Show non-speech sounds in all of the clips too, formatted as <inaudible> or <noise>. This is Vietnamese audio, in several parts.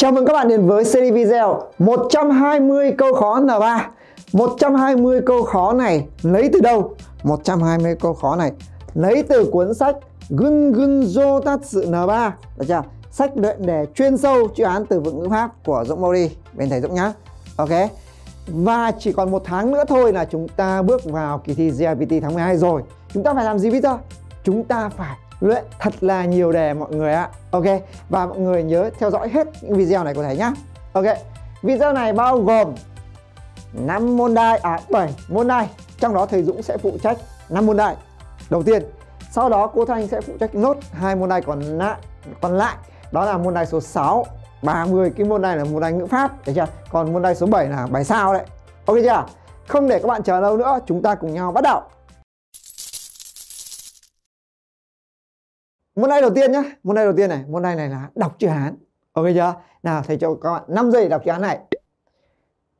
Chào mừng các bạn đến với series video 120 câu khó N3 120 câu khó này lấy từ đâu? 120 câu khó này lấy từ cuốn sách Gun Gun Jo Tatsu N3 Được chưa? Sách luyện đề chuyên sâu chữ án từ vựng ngữ pháp của Dũng Mori Bên thầy Dũng nhá Ok Và chỉ còn một tháng nữa thôi là chúng ta bước vào kỳ thi GRPT tháng 12 rồi Chúng ta phải làm gì bây giờ? Chúng ta phải luyện thật là nhiều đề mọi người ạ ok và mọi người nhớ theo dõi hết những video này của thầy nhá ok video này bao gồm 5 môn đai à 7 môn đai trong đó thầy Dũng sẽ phụ trách 5 môn đai đầu tiên sau đó cô Thanh sẽ phụ trách nốt hai môn đai còn lại còn lại đó là môn đai số 6 30 cái môn này là môn đai ngữ pháp được chưa còn môn đai số 7 là bài sao đấy ok chưa không để các bạn chờ lâu nữa chúng ta cùng nhau bắt đầu Môn này đầu tiên nhá, môn này đầu tiên này, môn này này là đọc chữ Hán. Ok chưa? Nào thầy cho các bạn 5 giây đọc chữ Hán này.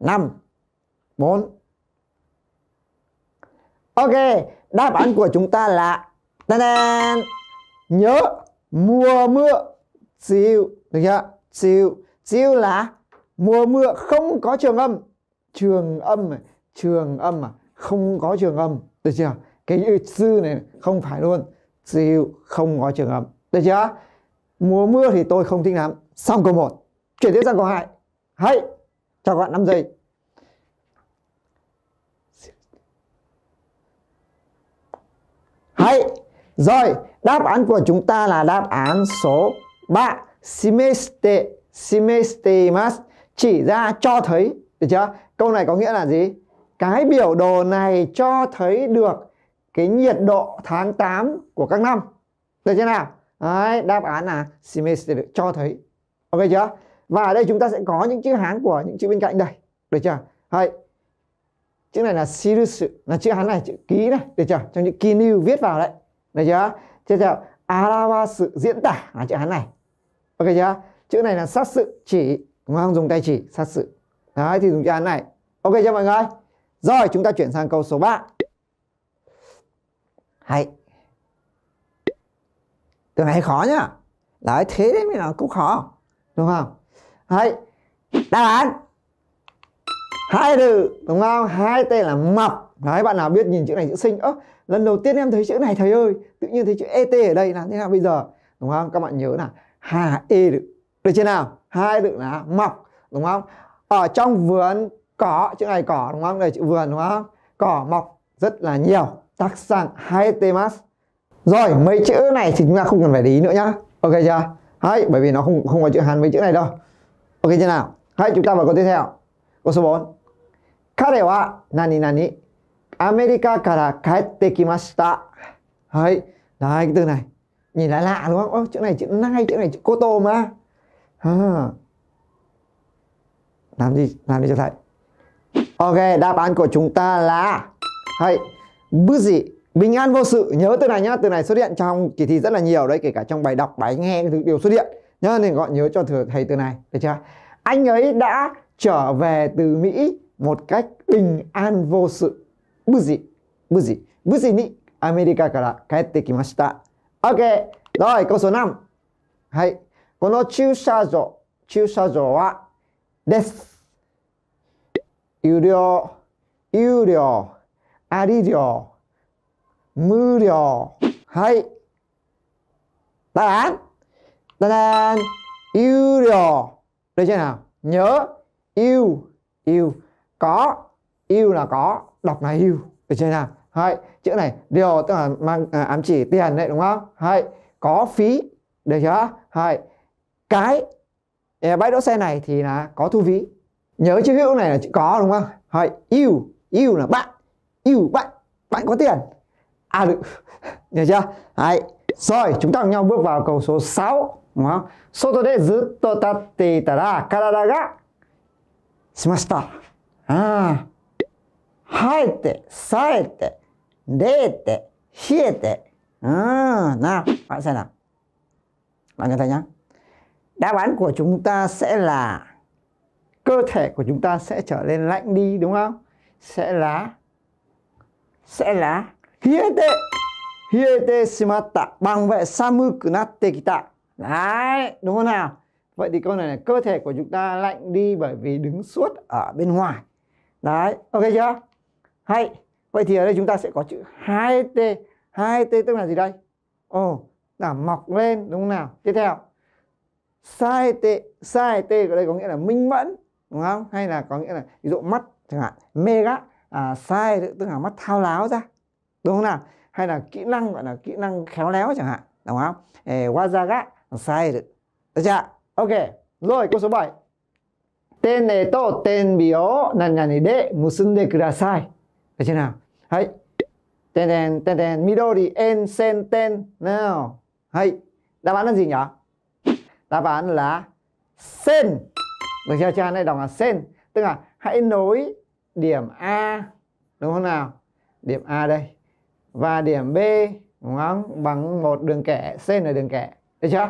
5 4 Ok, đáp án của chúng ta là ta Nhớ mùa mưa siêu được chưa? Siêu siêu là mùa mưa không có trường âm. Trường âm à? trường âm mà không có trường âm, được chưa? Cái chữ này không phải luôn dịu không có trường hợp được chưa mùa mưa thì tôi không thích lắm xong câu 1 chuyển tiếp sang câu 2 hãy chào các bạn 5 giây hãy rồi đáp án của chúng ta là đáp án số 3 simeste simestimas chỉ ra cho thấy được chưa câu này có nghĩa là gì cái biểu đồ này cho thấy được cái nhiệt độ tháng 8 của các năm được chưa nào Đấy, đáp án là semester được cho thấy ok chưa và ở đây chúng ta sẽ có những chữ hán của những chữ bên cạnh đây được chưa Đấy. chữ này là sirius là chữ hán này chữ ký này được chưa trong những kinu viết vào đấy được chưa tiếp theo arawa sự diễn tả là chữ hán này ok chưa chữ này là sát sự chỉ đúng không dùng tay chỉ sát sự đấy thì dùng chữ hán này ok chưa mọi người rồi chúng ta chuyển sang câu số 3 hay từ này khó nhá đấy thế đấy mới là cũng khó đúng không hay đáp án hai từ đúng không hai tên là mập đấy bạn nào biết nhìn chữ này chữ sinh ớ lần đầu tiên em thấy chữ này thầy ơi tự nhiên thấy chữ et ở đây là thế nào bây giờ đúng không các bạn nhớ là hà e được được chưa nào hai từ là mọc đúng không ở trong vườn cỏ chữ này cỏ đúng không đây chữ vườn đúng không cỏ mọc rất là nhiều tắc sang temas rồi mấy chữ này thì chúng ta không cần phải để ý nữa nhá ok chưa hay bởi vì nó không không có chữ hàn mấy chữ này đâu ok chưa nào Hãy chúng ta vào câu tiếp theo câu số 4 Kare wa nani nani America kara kaette kimashita Đấy, đấy cái từ này Nhìn lạ lạ đúng không? Ô, chữ này chữ nai, chữ này chữ koto mà à. Làm gì? Làm đi cho thầy Ok, đáp án của chúng ta là Hay bứt dị bình an vô sự nhớ từ này nhá từ này xuất hiện trong kỳ thi rất là nhiều đấy kể cả trong bài đọc bài nghe đều xuất hiện nhớ nên gọi nhớ cho thừa thầy từ này được chưa anh ấy đã trở về từ mỹ một cách bình an vô sự bứt dị bứt dị bứt dị ni America から帰ってきました OK rồi câu số 5この駐車場駐車場はです有料有料ありりょう無料はい答 án ta da yêu điều được chưa nào nhớ yêu yêu có yêu là có đọc là yêu được chưa nào hay chữ này điều tức là mang à, ám chỉ tiền đấy đúng không hay có phí được chưa hay cái bãi đỗ xe này thì là có thu phí nhớ chữ hữu này là chữ có đúng không hay yêu yêu là bạn yêu bạn bạn có tiền à được được chưa Đấy. rồi chúng ta cùng nhau bước vào câu số 6 đúng không soto de zutto tatte itara karada ga shimashita à haete saete deete hiete à nào bạn xem nào bạn nghe thấy nhá đáp án của chúng ta sẽ là cơ thể của chúng ta sẽ trở nên lạnh đi đúng không sẽ là sẽ là hiete hiete shimatta bằng vệ samu kunatte kita đấy đúng không nào vậy thì câu này là cơ thể của chúng ta lạnh đi bởi vì đứng suốt ở bên ngoài đấy ok chưa hay vậy thì ở đây chúng ta sẽ có chữ hai t hai t tức là gì đây ồ oh, là mọc lên đúng không nào tiếp theo sai t sai t ở đây có nghĩa là minh mẫn đúng không hay là có nghĩa là ví dụ mắt chẳng hạn mê mega à, sai tức là mắt thao láo ra đúng không nào hay là kỹ năng gọi là kỹ năng khéo léo chẳng hạn đúng không eh, wazaga sai được Được chưa ok rồi câu số 7 tên này to tên biểu nàn nàn để musunde kudasai được chưa nào hãy tên tên tên tên midori en sen tên nào hãy đáp án là gì nhỉ đáp án là sen được chưa cha này đọc là sen tức là hãy nối điểm A đúng không nào điểm A đây và điểm B đúng không bằng một đường kẻ C là đường kẻ được chưa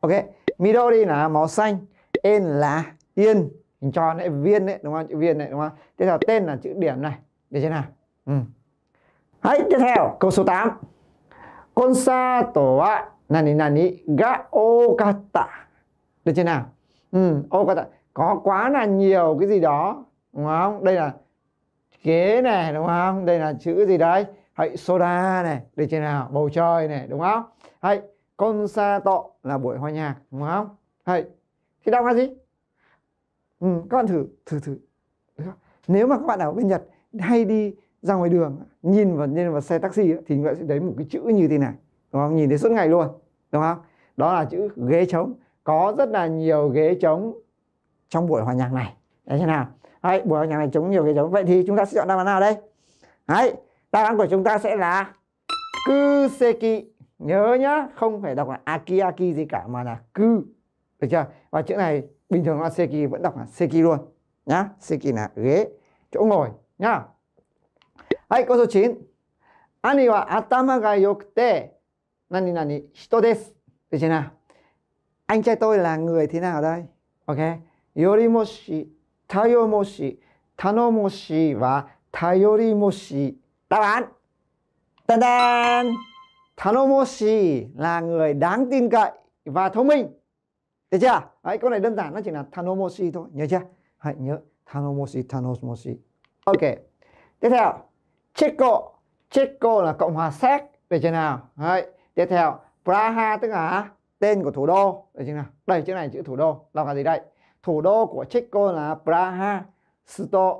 ok đi là màu xanh N là yên hình tròn này viên đấy đúng không chữ viên này đúng không tiếp theo tên là chữ điểm này được chưa nào ừ. hãy tiếp theo câu số 8 Concerto wa nani nani ga okata được chưa nào ừ, okata có quá là nhiều cái gì đó đúng không đây là ghế này đúng không đây là chữ gì đấy hãy soda này được chưa nào bầu trời này đúng không hãy con sa tọ là buổi hòa nhạc đúng không hãy thì đọc là gì ừ, các bạn thử thử thử nếu mà các bạn ở bên nhật hay đi ra ngoài đường nhìn vào nhìn vào xe taxi thì các bạn sẽ thấy một cái chữ như thế này đúng không nhìn thấy suốt ngày luôn đúng không đó là chữ ghế trống có rất là nhiều ghế trống trong buổi hòa nhạc này thế nào Đấy, buổi nhà này trống nhiều cái giống Vậy thì chúng ta sẽ chọn đáp án nào đây? Đấy, đáp án của chúng ta sẽ là Kuseki. Nhớ nhá, không phải đọc là Aki Aki gì cả mà là Ku. Được chưa? Và chữ này bình thường là Seki vẫn đọc là Seki luôn. Nhá, Seki là ghế, chỗ ngồi. Nhá. Đấy, câu số 9. Ani wa atama ga yokute nani nani hito desu. Được chưa nào? Anh trai tôi là người thế nào đây? Ok. Yorimoshi 頼もしい、頼もしいは頼りもしい。Đáp án. Tân tân. Tanomoshi là người đáng tin cậy và thông minh. Được chưa? Đấy, câu này đơn giản nó chỉ là Tanomoshi thôi, nhớ chưa? Hãy nhớ Tanomoshi, Tanomoshi. Ok. Tiếp theo, Checo. Checo là Cộng hòa Séc, được chưa nào? Đấy. Tiếp theo, Praha tức là tên của thủ đô, được chưa nào? Đây, chữ này chữ thủ đô, đọc là gì đây? thủ đô của Checo là Praha Sto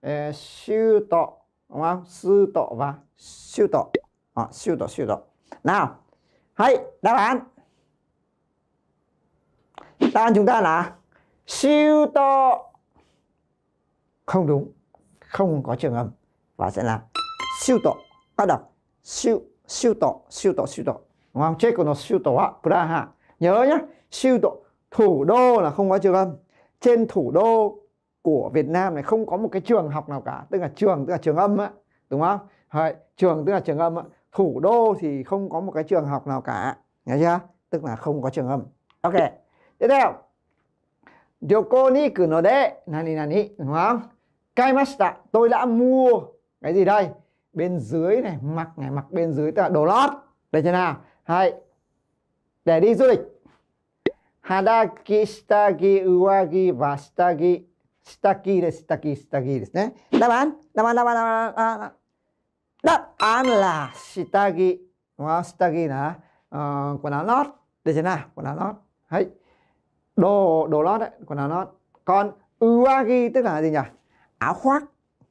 eh, ờ, siêu tọ đúng không siêu tọ và siêu tọ à, ờ, siêu tọ siêu tọ nào hãy đáp án đáp án chúng ta là siêu tọ không đúng không có trường âm và sẽ là siêu tọ bắt đọc siêu siêu tọ siêu tọ siêu tọ đúng không Checo nó siêu tọ Praha nhớ nhá siêu tọ thủ đô là không có trường âm trên thủ đô của Việt Nam này không có một cái trường học nào cả tức là trường tức là trường âm á đúng không Đấy, trường tức là trường âm á. thủ đô thì không có một cái trường học nào cả nghe chưa tức là không có trường âm ok tiếp theo Yoko ni kuno de nani nani đúng không kaimashita tôi đã mua cái gì đây bên dưới này mặc này mặc bên dưới tức là đồ lót đây chưa nào hay để đi du lịch uagi đáp đáp đáp đáp đáp án án án án án là là quần quần áo áo lót lót. nào hay đồ đồ lót đấy quần áo lót còn uagi tức là gì nhỉ áo khoác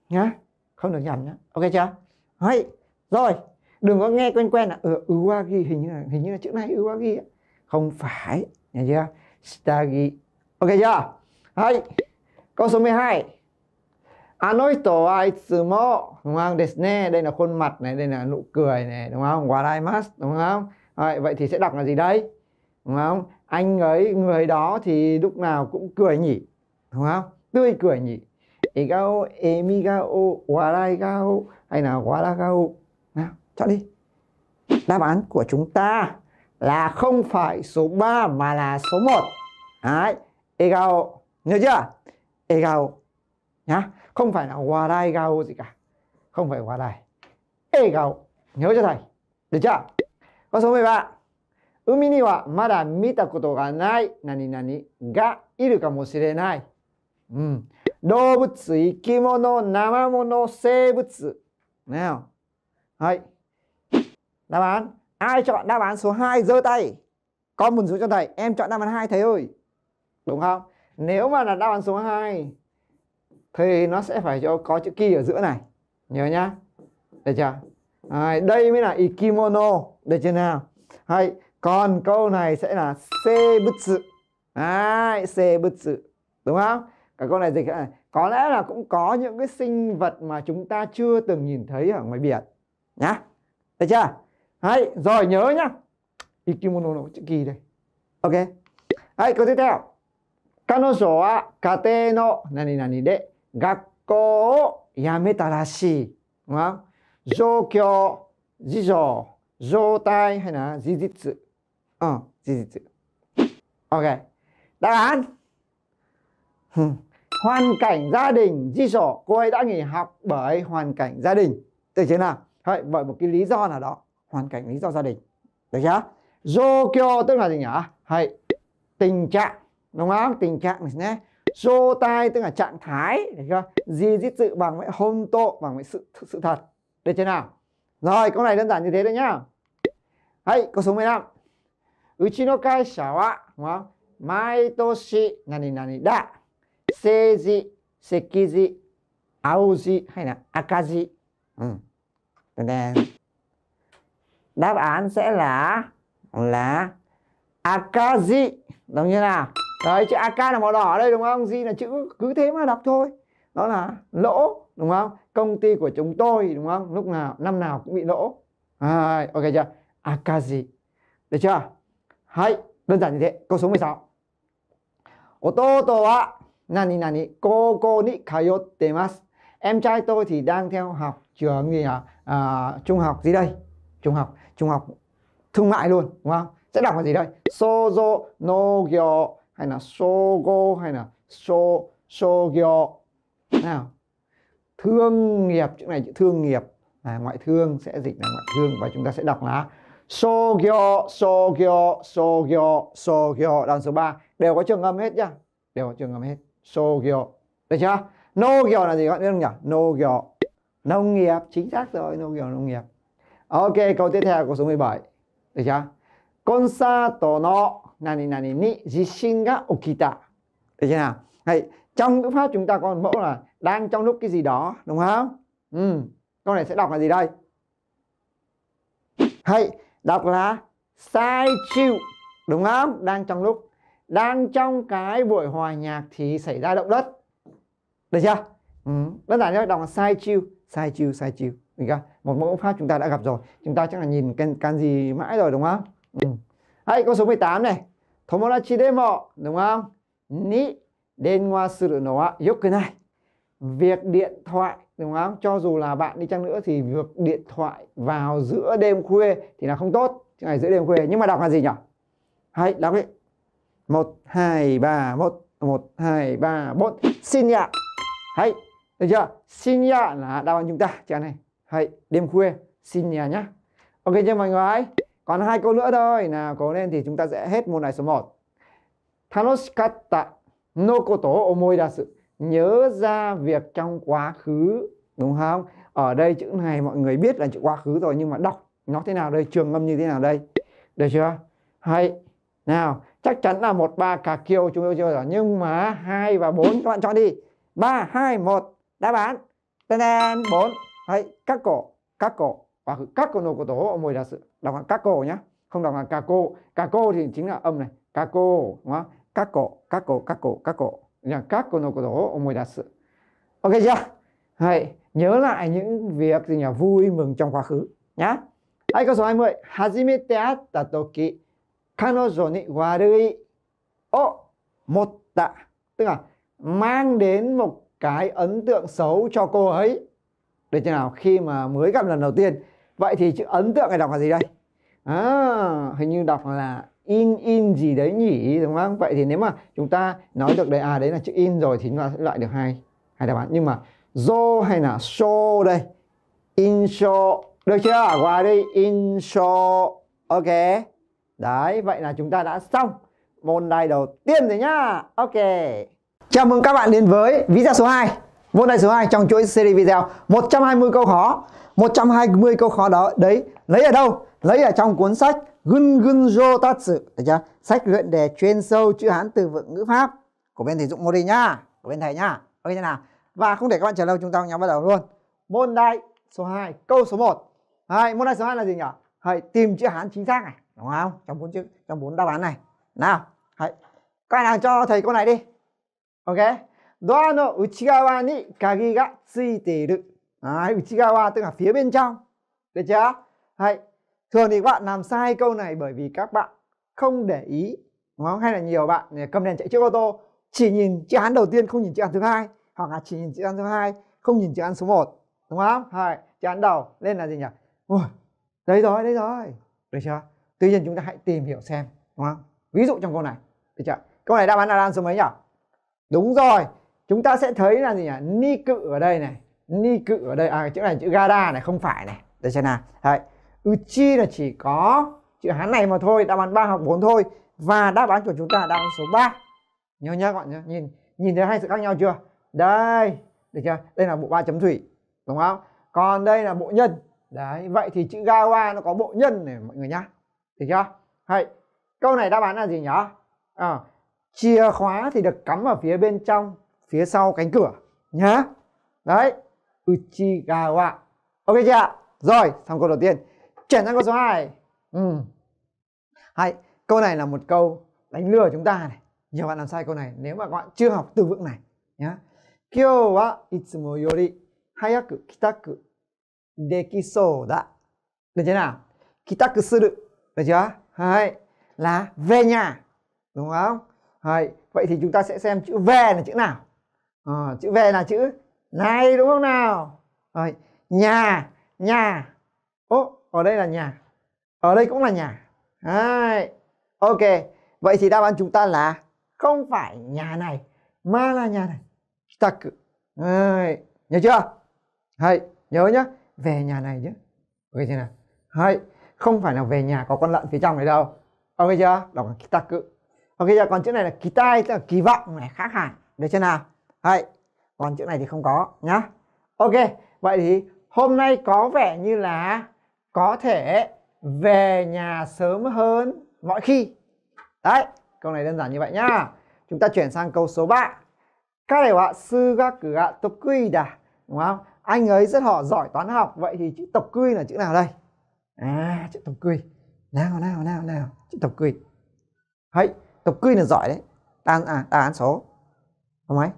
nhá không được nhầm nhá ok chưa Hay. rồi đừng có nghe quen quen là ừ, ờ, uagi hình như là hình như là chữ này uagi không phải Nghe chưa? Stagi. Ok chưa? Hai. Câu số 12. Anoito wa Đúng không? Desne. Đây là khuôn mặt này. Đây là nụ cười này. Đúng không? Waraimasu. Đúng không? Rồi, vậy thì sẽ đọc là gì đấy? Đúng không? Anh ấy, người đó thì lúc nào cũng cười nhỉ. Đúng không? Tươi cười nhỉ. Egao, emigao, waraigao hay là waragao. Nào, chọn đi. Đáp án của chúng ta là không phải số 3 mà là số 1 Đấy, egao, nhớ chưa? egao nhá, không phải là warai gao gì cả không phải warai egao, nhớ cho thầy được chưa? Câu số 13海にはまだ見たことがない何々がいるかもしれない。うん、動物、生き物、生物、生物。ね、はい。ラバン Ai chọn đáp án số 2 giơ tay. Con muốn xuống cho thầy, em chọn đáp án 2 thầy ơi. Đúng không? Nếu mà là đáp án số 2 thì nó sẽ phải cho có chữ ki ở giữa này. Nhớ nhá. Được chưa? Đấy, đây mới là ikimono, được chưa nào? Hay còn câu này sẽ là sebutsu. Đấy, sebutsu. Đúng không? Cả câu này dịch là có lẽ là cũng có những cái sinh vật mà chúng ta chưa từng nhìn thấy ở ngoài biển nhá. Được chưa? Đấy, rồi nhớ nhá. Ikimono no chữ đây. Ok. Đấy, câu tiếp theo. Kanojo wa kate no nani nani de gakko o yameta rashii. Đúng không? Jōkyō, jijō, jōtai hay là jijitsu. Ờ, ừ, jijitsu. Ok. Đáp án. hoàn cảnh gia đình di sổ cô ấy đã nghỉ học bởi hoàn cảnh gia đình được chưa nào vậy bởi một cái lý do nào đó hoàn cảnh lý do gia đình được chưa Zokyo tức là gì nhỉ hay tình trạng đúng không tình trạng này nhé Zô tai tức là trạng thái được chưa gì dít sự bằng với hôn tộ bằng với sự sự thật được chưa nào rồi câu này đơn giản như thế đấy nhá hay câu số 15 no kaisha wa đúng không toshi nani nani da seiji sekiji aoji hay là akaji ừ đáp án sẽ là là akazi đúng như nào đấy chữ ak là màu đỏ đây đúng không Gì là chữ cứ thế mà đọc thôi đó là lỗ đúng không công ty của chúng tôi đúng không lúc nào năm nào cũng bị lỗ à, ok chưa akazi được chưa hay đơn giản như thế câu số 16 ô tô tô nani nani cô ni kayotte mas em trai tôi thì đang theo học trường gì hả à, trung học gì đây trung học trung học thương mại luôn đúng không sẽ đọc là gì đây sozo no gyo hay là sogo hay là so sogyo nào thương nghiệp chữ này chữ thương nghiệp là ngoại thương sẽ dịch là ngoại thương và chúng ta sẽ đọc là sogyo sogyo sogyo sogyo đoạn số 3 đều có trường âm hết nhá đều có trường âm hết sogyo được chưa no gyo là gì các bạn biết không nhỉ no gyo nông nghiệp chính xác rồi no gyo nông nghiệp Ok, câu tiếp theo câu số 17. Được chưa? Concerto no nani nani ni jishin ga okita. Được chưa nào? Hay, trong ngữ pháp chúng ta có một mẫu là đang trong lúc cái gì đó, đúng không? Ừ. Câu này sẽ đọc là gì đây? Hay, đọc là sai chịu, đúng không? Đang trong lúc đang trong cái buổi hòa nhạc thì xảy ra động đất. Được chưa? Ừ. Đơn giản như đọc là sai chiêu, sai chiêu, sai chiêu mình một mẫu pháp chúng ta đã gặp rồi chúng ta chắc là nhìn can, can gì mãi rồi đúng không ừ. hay câu số 18 này tomodachi demo đúng không ni denwa suru no wa này, việc điện thoại đúng không cho dù là bạn đi chăng nữa thì việc điện thoại vào giữa đêm khuya thì là không tốt ngày giữa đêm khuya nhưng mà đọc là gì nhỉ hay đọc đi một hai ba một một hai ba bốn xin nhạ hay được chưa xin nhạ là đáp án chúng ta chữ này hay, đêm khuya xin nhà nhá. Ok chưa mọi người? Còn hai câu nữa thôi. Nào, cố lên thì chúng ta sẽ hết môn này số 1. Tanoshikatta no koto omoidasu. Nhớ ra việc trong quá khứ, đúng không? Ở đây chữ này mọi người biết là chữ quá khứ rồi nhưng mà đọc nó thế nào đây, trường âm như thế nào đây. Được chưa? Hay. Nào, chắc chắn là một ba cà kêu chúng tôi chưa rồi nhưng mà hai và bốn các bạn chọn đi. ba hai một đáp án. Tên bốn. はい、過去、過去、và các cô của tổ ông mùi là sự đọc là các cô nhé không đọc là cà cô cà cô thì chính là âm này cà cô đúng không các cổ các cổ các cổ các cổ nhà các cô của tổ ông mùi đặt sự ok chưa hãy nhớ lại những việc gì nhỉ vui mừng trong quá khứ nhá hãy câu số 20 hajimete atta toki kanojo ni warui o motta tức là mang đến một cái ấn tượng xấu cho cô ấy được chưa nào khi mà mới gặp lần đầu tiên vậy thì chữ ấn tượng này đọc là gì đây à, hình như đọc là in in gì đấy nhỉ đúng không vậy thì nếu mà chúng ta nói được đấy à đấy là chữ in rồi thì chúng ta sẽ loại được hai hai đáp án nhưng mà do hay là show đây in show được chưa qua đi in show ok đấy vậy là chúng ta đã xong môn bài đầu tiên rồi nhá ok chào mừng các bạn đến với ví dụ dạ số 2 Môn này số hai trong chuỗi series video 120 câu khó 120 câu khó đó đấy lấy ở đâu? Lấy ở trong cuốn sách Gun Gun Tatsu Được chưa? Sách luyện đề chuyên sâu chữ Hán từ vựng ngữ Pháp Của bên thầy dụng Mori nhá Của bên thầy nhá Ok thế nào? Và không để các bạn chờ lâu chúng ta cùng nhau bắt đầu luôn Môn đại số 2 câu số 1 Hai, môn đại số 2 là gì nhỉ? Hãy tìm chữ Hán chính xác này Đúng không? Trong bốn chữ, trong bốn đáp án này Nào Hãy Các bạn nào cho thầy câu này đi Ok ドアの内側に鍵がついている。Đấy, à, 内側 tức phía bên trong. Được chưa? Hay. thì các bạn làm sai câu này bởi vì các bạn không để ý. Đúng không? Hay là nhiều bạn cầm đèn chạy trước ô tô chỉ nhìn chữ án đầu tiên không nhìn chữ án thứ hai hoặc là chỉ nhìn chữ án thứ hai không nhìn chữ án số 1. Đúng không? Hay. Chữ án đầu nên là gì nhỉ? Ui, đấy rồi, đấy rồi. Được chưa? Tuy nhiên chúng ta hãy tìm hiểu xem. Đúng không? Ví dụ trong câu này. Được chưa? Câu này đáp án là đáp án số mấy nhỉ? Đúng rồi, chúng ta sẽ thấy là gì nhỉ ni cự ở đây này ni cự ở đây à chữ này chữ gada này không phải này để xem nào đấy uchi là chỉ có chữ hán này mà thôi đáp án ba hoặc bốn thôi và đáp án của chúng ta là đáp án số 3 nhớ nhá các bạn nhá nhìn nhìn thấy hai sự khác nhau chưa đây được chưa đây là bộ ba chấm thủy đúng không còn đây là bộ nhân đấy vậy thì chữ gawa nó có bộ nhân này mọi người nhá được chưa hay câu này đáp án là gì nhỉ à, chìa khóa thì được cắm ở phía bên trong phía sau cánh cửa nhá đấy Uchigawa ok chưa rồi xong câu đầu tiên chuyển sang câu số 2 ừ. hay câu này là một câu đánh lừa chúng ta này nhiều bạn làm sai câu này nếu mà các bạn chưa học từ vựng này nhá kyo wa itsumo yori hayaku kitaku dekiso da được chưa nào kitaku suru được chưa hay là về nhà đúng không hay vậy thì chúng ta sẽ xem chữ về là chữ nào à, chữ về là chữ này đúng không nào rồi nhà nhà ô ở đây là nhà ở đây cũng là nhà Đấy. ok vậy thì đáp án chúng ta là không phải nhà này mà là nhà này tắc Đấy. nhớ chưa hay nhớ nhá về nhà này nhé ok chưa nào hay không phải là về nhà có con lợn phía trong này đâu ok chưa đọc là tắc ok chưa còn chữ này là kỳ tai tức là kỳ vọng này khác hẳn được chưa nào Đấy. Còn chữ này thì không có nhá. Ok, vậy thì hôm nay có vẻ như là có thể về nhà sớm hơn mọi khi. Đấy, câu này đơn giản như vậy nhá. Chúng ta chuyển sang câu số 3. Các bạn sư các cửa ạ tập quy đà, đúng không? Anh ấy rất họ giỏi toán học, vậy thì chữ tộc quy là chữ nào đây? À, chữ tộc quy. Nào nào nào nào, chữ tộc quy. Hãy, Tộc quy là giỏi đấy. Đáp à, đáp án số. Không ấy?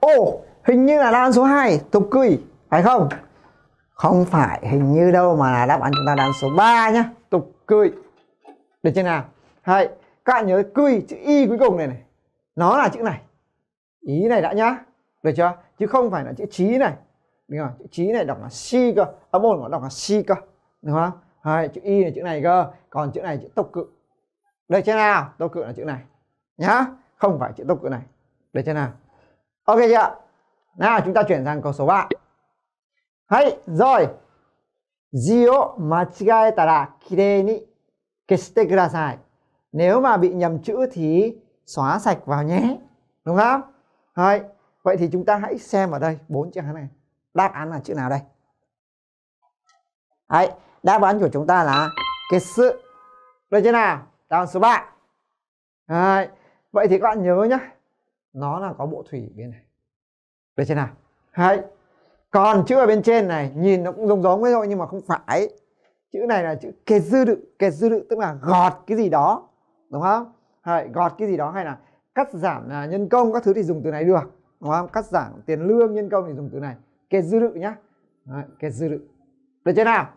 Ồ, hình như là đáp án số 2, tục cười, phải không? Không phải hình như đâu mà là đáp án chúng ta đáp án số 3 nhá, tục cười. Được chưa nào? Hay, các bạn nhớ cười chữ y cuối cùng này này. Nó là chữ này. Ý này đã nhá. Được chưa? Chứ không phải là chữ trí này. Đúng không? Chữ trí này đọc là si cơ, âm ôn nó đọc là si cơ. Đúng không? Hay, chữ y là chữ này cơ, còn chữ này chữ tục cự. Được chưa nào? Tục cự là chữ này. Nhá, không phải chữ tục cự này. Được chưa nào? ok chưa nào chúng ta chuyển sang câu số 3はい rồi 字を間違えたらきれいに消してください nếu mà bị nhầm chữ thì xóa sạch vào nhé đúng không Đấy. vậy thì chúng ta hãy xem ở đây bốn chữ này đáp án là chữ nào đây Đấy. đáp án của chúng ta là cái sự được chưa nào đáp án số 3 Đấy. vậy thì các bạn nhớ nhé nó là có bộ thủy bên này được chưa nào hay còn chữ ở bên trên này nhìn nó cũng giống giống với thôi nhưng mà không phải chữ này là chữ kẹt dư đự kẹt dư đự tức là gọt cái gì đó đúng không hay gọt cái gì đó hay là cắt giảm à, nhân công các thứ thì dùng từ này được đúng không cắt giảm tiền lương nhân công thì dùng từ này kẹt dư đự nhá Đấy, kẹt dư đự được chưa nào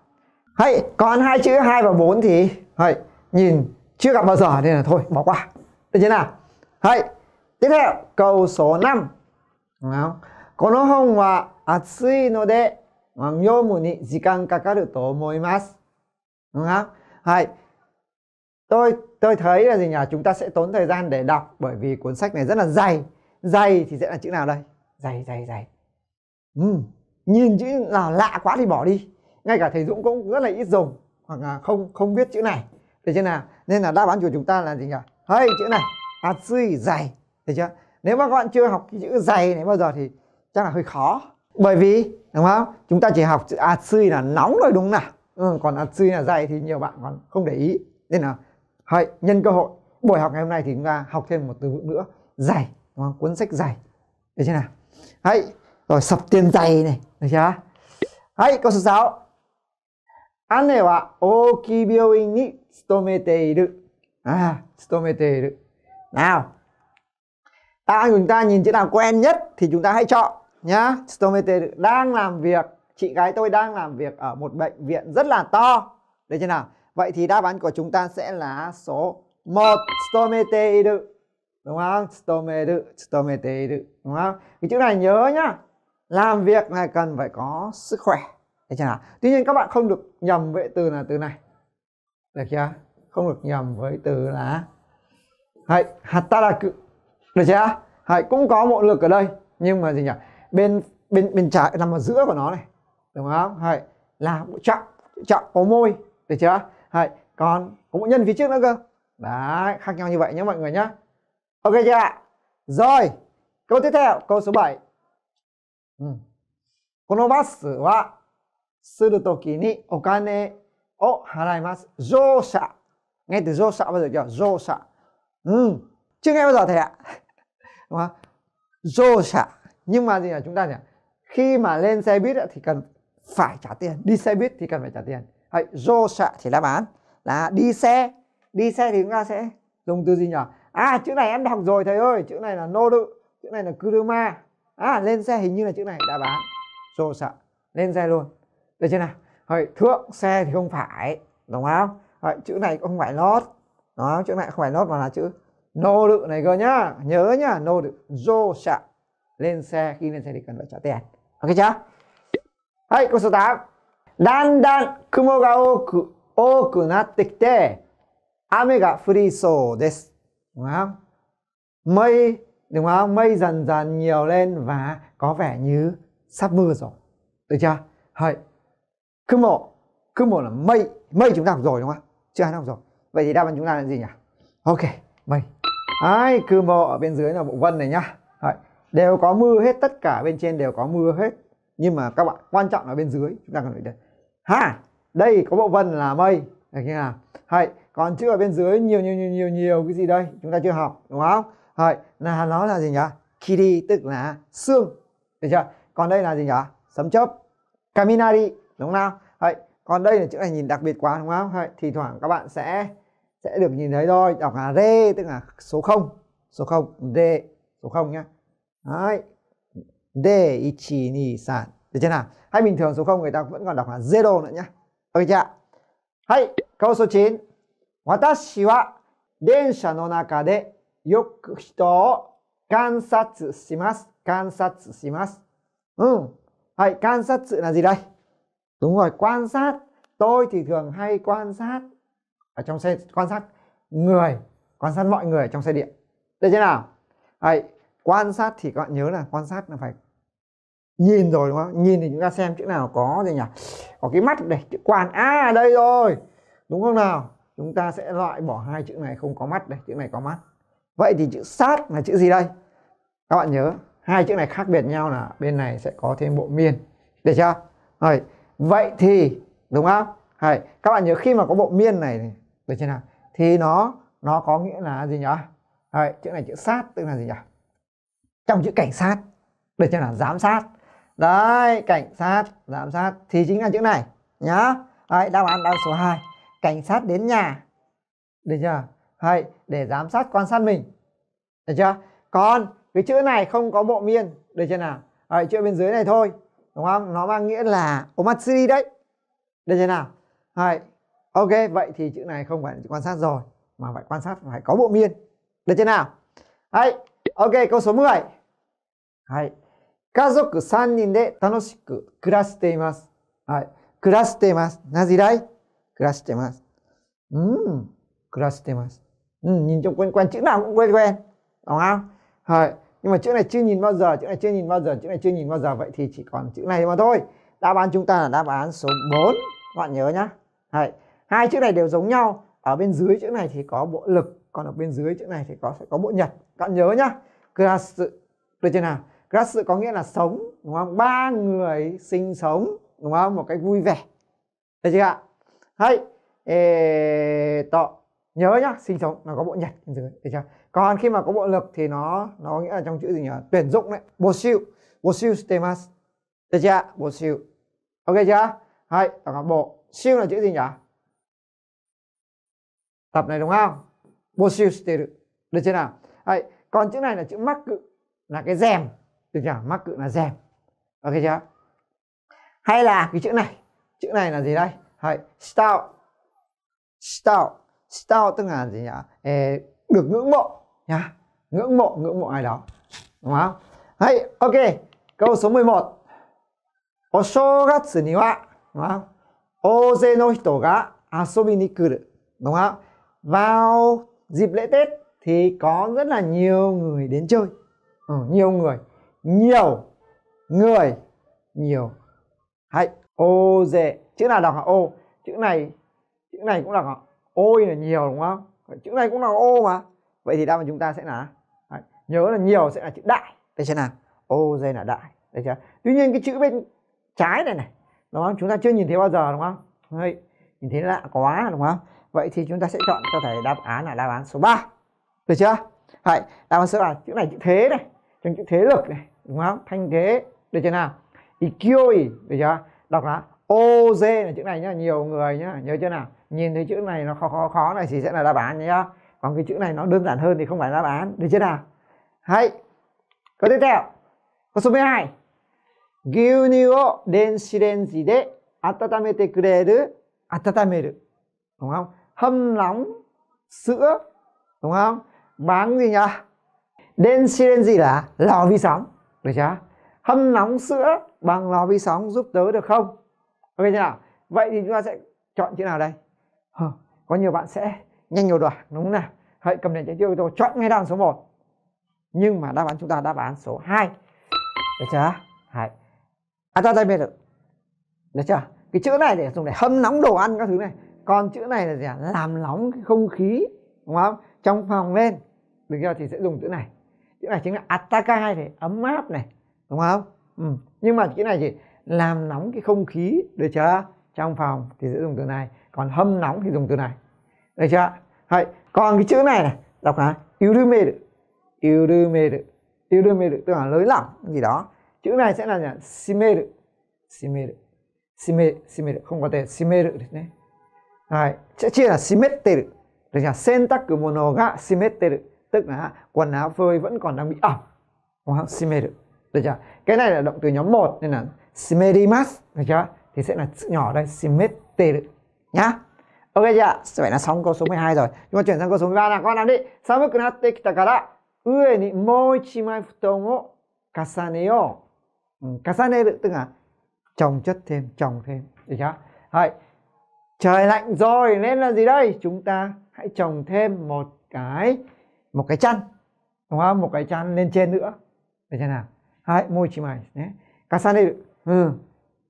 Hay, còn hai chữ 2 và 4 thì Hay, nhìn chưa gặp bao giờ nên là thôi bỏ qua được chưa nào Hay, tiếp theo câu số 5 đúng không? この本は暑いので読むに時間かかると思います。Đúng không? Hay. Tôi tôi thấy là gì nhỉ? Chúng ta sẽ tốn thời gian để đọc bởi vì cuốn sách này rất là dày. Dày thì sẽ là chữ nào đây? Dày dày dày. Ừ. Nhìn chữ nào lạ quá thì bỏ đi. Ngay cả thầy Dũng cũng rất là ít dùng hoặc là không không biết chữ này. Thế chứ nào? Nên là đáp án của chúng ta là gì nhỉ? Hay chữ này. Atsui dày được chưa nếu mà các bạn chưa học cái chữ dày này bao giờ thì chắc là hơi khó bởi vì đúng không chúng ta chỉ học chữ atsui là nóng rồi đúng không nào ừ, còn atsui là dày thì nhiều bạn còn không để ý nên là hãy nhân cơ hội buổi học ngày hôm nay thì chúng ta học thêm một từ vựng nữa dày đúng không? cuốn sách dày được chưa nào hãy rồi sập tiền dày này được chưa hãy câu số 6 Anne wa oki byoin ni tsutomete iru. À, tsutomete iru. Nào, à, chúng ta nhìn chữ nào quen nhất thì chúng ta hãy chọn nhá stomete đang làm việc chị gái tôi đang làm việc ở một bệnh viện rất là to đấy thế nào vậy thì đáp án của chúng ta sẽ là số 1 stomete đúng không stomete stomete đúng không cái chữ này nhớ nhá làm việc này cần phải có sức khỏe đấy thế nào tuy nhiên các bạn không được nhầm với từ là từ này được chưa không được nhầm với từ là hãy hataraku được chưa Đấy, cũng có bộ lực ở đây nhưng mà gì nhỉ bên bên bên trái nằm ở giữa của nó này đúng không Đấy, là bộ trọng trọng có môi được chưa Đấy, còn có bộ nhân phía trước nữa cơ đấy khác nhau như vậy nhé mọi người nhé ok chưa ạ rồi câu tiếp theo câu số 7このバスはするときにお金を払います。乗車。nghe ừ. từ 乗車 bao giờ chưa? 乗車。うん。chưa nghe bao giờ thầy ạ đúng không dô xả nhưng mà gì là chúng ta nhỉ khi mà lên xe buýt thì cần phải trả tiền đi xe buýt thì cần phải trả tiền vậy dô xạ thì đáp án là đi xe đi xe thì chúng ta sẽ dùng từ gì nhỉ à chữ này em đọc rồi thầy ơi chữ này là nô đự chữ này là kuruma à lên xe hình như là chữ này đáp án dô xạ lên xe luôn được chưa nào vậy thượng xe thì không phải đúng không vậy chữ này cũng không phải lót đó chữ này không phải lót mà là chữ nô đự này cơ nhá nhớ nhá nô đự dô xạ lên xe khi lên xe thì cần phải trả tiền ok chưa hay câu số 8 đan đan kumo ga oku oku natte kite ame ga furi so desu đúng không mây đúng không mây dần dần nhiều lên và có vẻ như sắp mưa rồi được chưa hay kumo kumo là mây mây chúng ta học rồi đúng không chưa ai học rồi vậy thì đáp án chúng ta là gì nhỉ ok mây ai cư mọ ở bên dưới là bộ vân này nhá Đấy, đều có mưa hết tất cả bên trên đều có mưa hết nhưng mà các bạn quan trọng là bên dưới chúng ta cần phải đây ha đây có bộ vân là mây được chưa nào hay còn chữ ở bên dưới nhiều nhiều nhiều nhiều nhiều cái gì đây chúng ta chưa học đúng không hay là nó là gì nhỉ kiri tức là xương được chưa còn đây là gì nhỉ sấm chớp kaminari đúng không nào hay còn đây là chữ này nhìn đặc biệt quá đúng không hay thì thoảng các bạn sẽ sẽ được nhìn thấy thôi đọc là re tức là số 0 số 0 re số 0 nhá đấy re ichi ni san được chưa nào hay bình thường số 0 người ta vẫn còn đọc là zero nữa nhá ok chưa hay câu số 9 watashi wa densha no naka de yoku hito o kansatsu shimasu kansatsu shimasu ừ hay kansatsu là gì đây đúng rồi quan sát tôi thì thường hay quan sát ở trong xe quan sát người quan sát mọi người ở trong xe điện được thế nào Đấy, quan sát thì các bạn nhớ là quan sát là phải nhìn rồi đúng không nhìn thì chúng ta xem chữ nào có gì nhỉ có cái mắt này chữ quan a à, đây rồi đúng không nào chúng ta sẽ loại bỏ hai chữ này không có mắt đây chữ này có mắt vậy thì chữ sát là chữ gì đây các bạn nhớ hai chữ này khác biệt nhau là bên này sẽ có thêm bộ miên được chưa rồi vậy thì đúng không hay các bạn nhớ khi mà có bộ miên này được chưa nào thì nó nó có nghĩa là gì nhỉ hay chữ này chữ sát tức là gì nhỉ trong chữ cảnh sát được chưa nào giám sát đấy cảnh sát giám sát thì chính là chữ này nhá đấy đáp án đáp số 2 cảnh sát đến nhà được chưa hay để giám sát quan sát mình được chưa còn cái chữ này không có bộ miên được chưa nào đấy, chữ bên dưới này thôi đúng không nó mang nghĩa là omatsuri đấy được chưa nào hai ok vậy thì chữ này không phải là chữ quan sát rồi mà phải quan sát phải có bộ miên được chưa nào Hai, ok câu số 10 hay kazoku 3 nhân de tanoshiku kurashite imasu hay kurashite imasu là gì đây kurashite imasu ừm kurashite imasu ừ, nhìn trông quen quen chữ nào cũng quen quen đúng không Hai, nhưng mà chữ này chưa nhìn bao giờ chữ này chưa nhìn bao giờ chữ này chưa nhìn bao giờ vậy thì chỉ còn chữ này mà thôi đáp án chúng ta là đáp án số 4 các bạn nhớ nhá Đấy. hai chữ này đều giống nhau ở bên dưới chữ này thì có bộ lực còn ở bên dưới chữ này thì có sẽ có bộ nhật các bạn nhớ nhá grasu được chưa nào grasu có nghĩa là sống đúng không ba người sinh sống đúng không một cách vui vẻ được chưa ạ hay ê, tọ nhớ nhá sinh sống nó có bộ nhật bên dưới được chưa còn khi mà có bộ lực thì nó nó nghĩa là trong chữ gì nhỉ tuyển dụng đấy bổ siêu bổ siêu stemas được chưa bổ siêu ok chưa hay tổng hợp bộ siêu là chữ gì nhỉ tập này đúng không bô siêu steru được chưa nào Đấy. còn chữ này là chữ mắc cự là cái rèm được chưa mắc cự là rèm ok chưa hay là cái chữ này chữ này là gì đây Đấy. stout stout stout tức là gì nhỉ Ê, được ngưỡng mộ nhá ngưỡng mộ ngưỡng mộ ai đó đúng không Đấy. ok câu số 11 đúng không? Ô dê Đúng không? Vào dịp lễ Tết thì có rất là nhiều người đến chơi. Ừ, nhiều người. Nhiều người. Nhiều. Hãy. Ô dê. Chữ nào đọc là ô. Chữ này. Chữ này cũng đọc là ôi là nhiều đúng không? Chữ này cũng là ô mà. Vậy thì đáp án chúng ta sẽ là Đấy. nhớ là nhiều sẽ là chữ đại. Đây sẽ là ô dê là đại. Đây chưa? Tuy nhiên cái chữ bên trái này này đúng không chúng ta chưa nhìn thấy bao giờ đúng không Đấy, nhìn thấy lạ quá đúng không vậy thì chúng ta sẽ chọn cho thầy đáp án là đáp án số 3 được chưa Vậy, đáp án số 3 chữ này chữ thế này trong chữ thế lực này đúng không thanh thế được chưa nào IQI được chưa đọc là OZ là chữ này nhá nhiều người nhá nhớ chưa nào nhìn thấy chữ này nó khó khó khó này thì sẽ là đáp án nhá còn cái chữ này nó đơn giản hơn thì không phải đáp án được chưa nào hãy câu tiếp theo câu số 12牛乳を電子レンジで温めてくれる、温める。Đúng không? Hâm nóng sữa. Đúng không? Bán gì nhỉ? Densiren gì là lò vi sóng. Được chưa? Hâm nóng sữa bằng lò vi sóng giúp tớ được không? Ok chưa nào? Vậy thì chúng ta sẽ chọn chữ nào đây? Hờ, có nhiều bạn sẽ nhanh nhiều đoạn. Đúng không nào? Hãy cầm đèn trái tiêu tôi chọn ngay đáp án số 1. Nhưng mà đáp án chúng ta đáp án số 2. Được chưa? Hãy à ta tay bê được được chưa cái chữ này để dùng để hâm nóng đồ ăn các thứ này còn chữ này là gì à? làm nóng cái không khí đúng không trong phòng lên được chưa thì sẽ dùng chữ này chữ này chính là atakai thì ấm áp này đúng không ừ. nhưng mà chữ này gì làm nóng cái không khí được chưa trong phòng thì sẽ dùng từ này còn hâm nóng thì dùng từ này được chưa Hay. còn cái chữ này này đọc là irumeru irumeru irumeru tức là lưới lỏng gì đó chữ này sẽ là gì? Shimeru. Shimeru. Shimeru. Shimeru. Không có thể shimeru ですね。はい。チェは湿ってる。Được chưa? Sentak mono ga shimetteru. Tức là quần áo phơi vẫn còn đang bị ẩm. đúng Wow, shimeru. Được chưa? Cái này là động từ nhóm 1 nên là shimerimas. Được chưa? Thì sẽ là chữ nhỏ đây. Shimetteru. Nhá. Ok chưa? Vậy là xong câu số 12 rồi. Chúng ta chuyển sang câu số 13 nào. Con làm đi. Samuku natte kita kara ue ni mou ichi futon wo 重ねる ừ, tức là trồng chất thêm trồng thêm được chưa Hay trời lạnh rồi nên là gì đây chúng ta hãy trồng thêm một cái một cái chăn đúng không một cái chăn lên trên nữa được chưa nào Đấy, môi chỉ mày nhé 重ねる ừ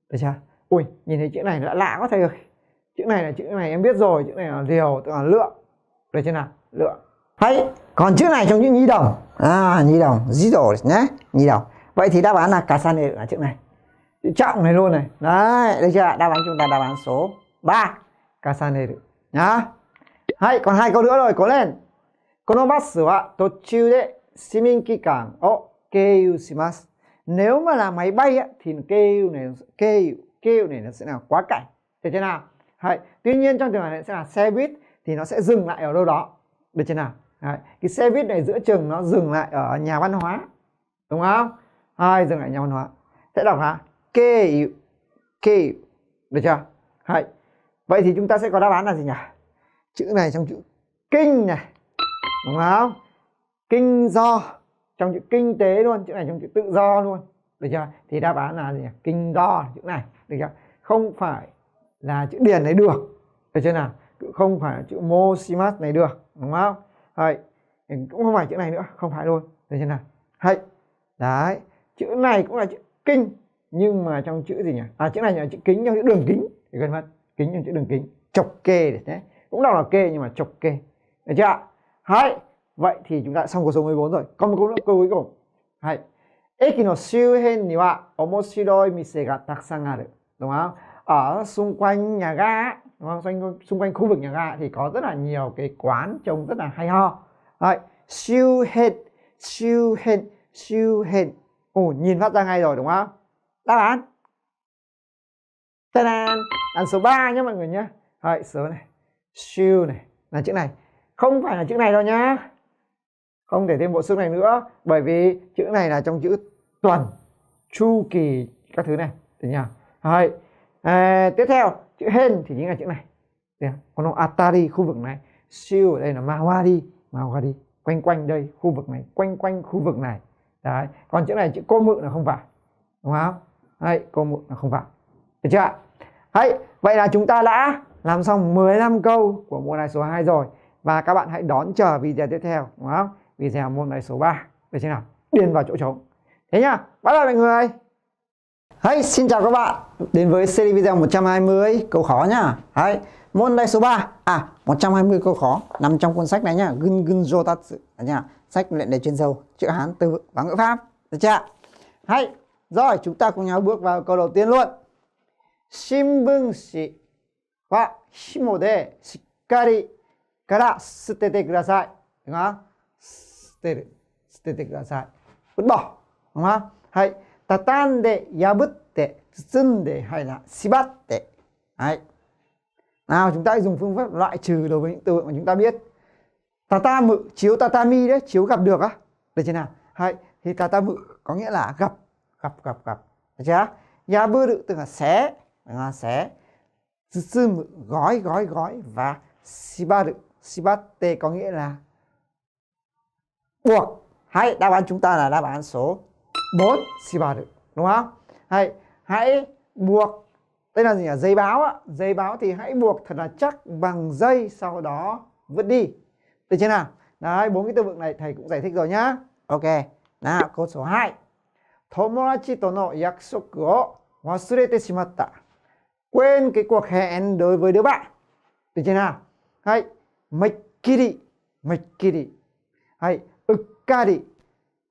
được chưa ui nhìn thấy chữ này đã lạ quá thầy ơi chữ này là chữ này em biết rồi chữ này là liều tức là lượng được chưa nào lượng Hay còn chữ này trong chữ nhi đồng à nhi đồng dí rồi nhé nhi đồng vậy thì đáp án là cả san đều ở chữ này chữ trọng này luôn này đấy được chưa đáp án chúng ta đáp án số 3 cả san đều nhá hay còn hai câu nữa rồi cố lên bus このバスは途中で市民機関を経由します nếu mà là máy bay á, thì kêu này kêu yêu, kêu này nó sẽ là quá cảnh được chưa nào hay tuy nhiên trong trường hợp này sẽ là xe buýt thì nó sẽ dừng lại ở đâu đó được chưa nào Đấy. cái xe buýt này giữa trường nó dừng lại ở nhà văn hóa đúng không hai dừng lại nhau văn hóa sẽ đọc là kê yếu được chưa hay vậy thì chúng ta sẽ có đáp án là gì nhỉ chữ này trong chữ kinh này đúng không kinh do trong chữ kinh tế luôn chữ này trong chữ tự do luôn được chưa thì đáp án là gì nhỉ? kinh do chữ này được chưa không phải là chữ điền này được được chưa nào không phải là chữ mosimas này được đúng không hay cũng không phải chữ này nữa không phải luôn được chưa nào hay đấy chữ này cũng là chữ kinh nhưng mà trong chữ gì nhỉ à chữ này là chữ kính trong chữ đường kính thì gần mất kính trong chữ đường kính chọc kê để thế cũng đọc là kê nhưng mà chọc kê được chưa hãy vậy thì chúng ta xong câu số 14 rồi còn một câu nữa câu cuối cùng hãy 駅の周辺には面白い店がたくさんある đúng không ở xung quanh nhà ga đúng không? Xung, xung quanh khu vực nhà ga thì có rất là nhiều cái quán trông rất là hay ho hãy siêu hên siêu hên siêu hên Ồ, nhìn phát ra ngay rồi đúng không? Đáp án. Ta -da! Đàn số 3 nhé mọi người nhé. Rồi, số này. Shoe này. Là chữ này. Không phải là chữ này đâu nhá. Không để thêm bộ xương này nữa. Bởi vì chữ này là trong chữ tuần. Chu kỳ. Các thứ này. Được nhỉ? Rồi. À, tiếp theo. Chữ hên thì chính là chữ này. Được. Còn nó Atari khu vực này. Siêu ở đây là Mawari. Mawari. Quanh quanh đây. Khu vực này. Quanh quanh khu vực này đấy còn chữ này chữ cô mự là không phải đúng không đấy cô mự là không phải được chưa ạ đấy vậy là chúng ta đã làm xong 15 câu của môn này số 2 rồi và các bạn hãy đón chờ video tiếp theo đúng không video môn này số 3 được chưa nào điền vào chỗ trống thế nhá bye bye mọi người Hey, xin chào các bạn đến với series video 120 câu khó nhá. Đấy, môn đây số 3. À, 120 câu khó nằm trong cuốn sách này nhá, Gun Gun Jotatsu nhá sách luyện đề chuyên sâu chữ hán từ và ngữ pháp được chưa hay rồi chúng ta cùng nhau bước vào câu đầu tiên luôn Shimbunshi wa himo de shikkari kara sutete kudasai đúng không? Suteru, sutete kudasai. Vứt bỏ, đúng không? Hay, tatande, yabutte, tsutsumde hay là shibatte. hay. Nào chúng ta dùng phương pháp loại trừ đối với những từ mà chúng ta biết. Tata mự chiếu tatami đấy chiếu gặp được á được chưa nào hay thì tatamu có nghĩa là gặp gặp gặp gặp được chưa yaburu tức là xé là xé mự gói gói gói và shibaru t có nghĩa là buộc hay đáp án chúng ta là đáp án số 4 shibaru đúng không hay hãy buộc đây là gì nhỉ dây báo á? dây báo thì hãy buộc thật là chắc bằng dây sau đó vứt đi được chưa nào đấy bốn cái từ vựng này thầy cũng giải thích rồi nhá ok nào câu số 2 Tomorachi to no yakusoku o wasurete shimatta quên cái cuộc hẹn đối với đứa bạn được chưa nào hay mekiri mekiri hay ukkari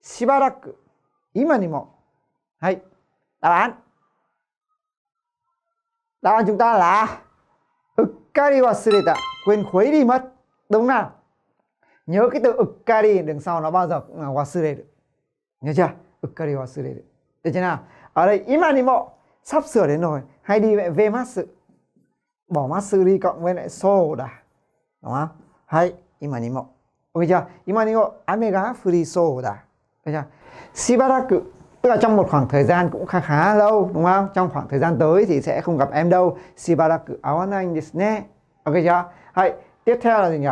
shibaraku ima ni mo hay đáp án đáp án chúng ta là ukkari wasureta quên khuấy đi mất đúng nào nhớ cái từ ukkari đằng sau nó bao giờ cũng là được nhớ chưa ukkari wasureru được được chưa nào ở đây imanimo sắp sửa đến rồi hay đi mẹ về mát sự bỏ mát sự đi cộng với lại so đà đúng không hay imanimo ok chưa imanimo amega free sô đà được chưa shibaraku tức là trong một khoảng thời gian cũng khá khá lâu đúng không trong khoảng thời gian tới thì sẽ không gặp em đâu shibaraku awanai desu ne ok chưa hay tiếp theo là gì nhỉ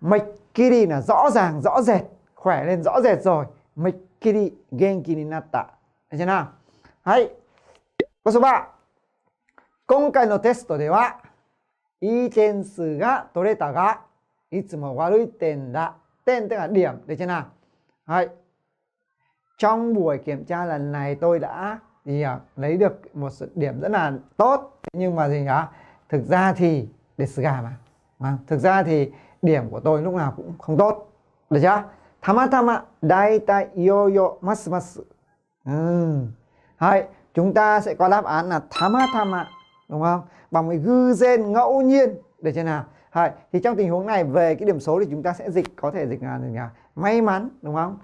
make kiri là rõ ràng rõ rệt khỏe lên rõ rệt rồi mikiri genki ni natta thấy chưa nào hãy câu số 3 tức là điểm được chưa nào hãy trong buổi kiểm tra lần này tôi đã gì à, lấy được một sự điểm rất là tốt nhưng mà gì nhá thực ra thì để sửa mà. mà vâng, thực ra thì điểm của tôi lúc nào cũng không tốt được chưa tamatama daita yoyo masmasu ừ. Đấy, chúng ta sẽ có đáp án là tamatama đúng không bằng cái gư gen ngẫu nhiên được chưa nào Đấy, thì trong tình huống này về cái điểm số thì chúng ta sẽ dịch có thể dịch là gì nhỉ may mắn đúng không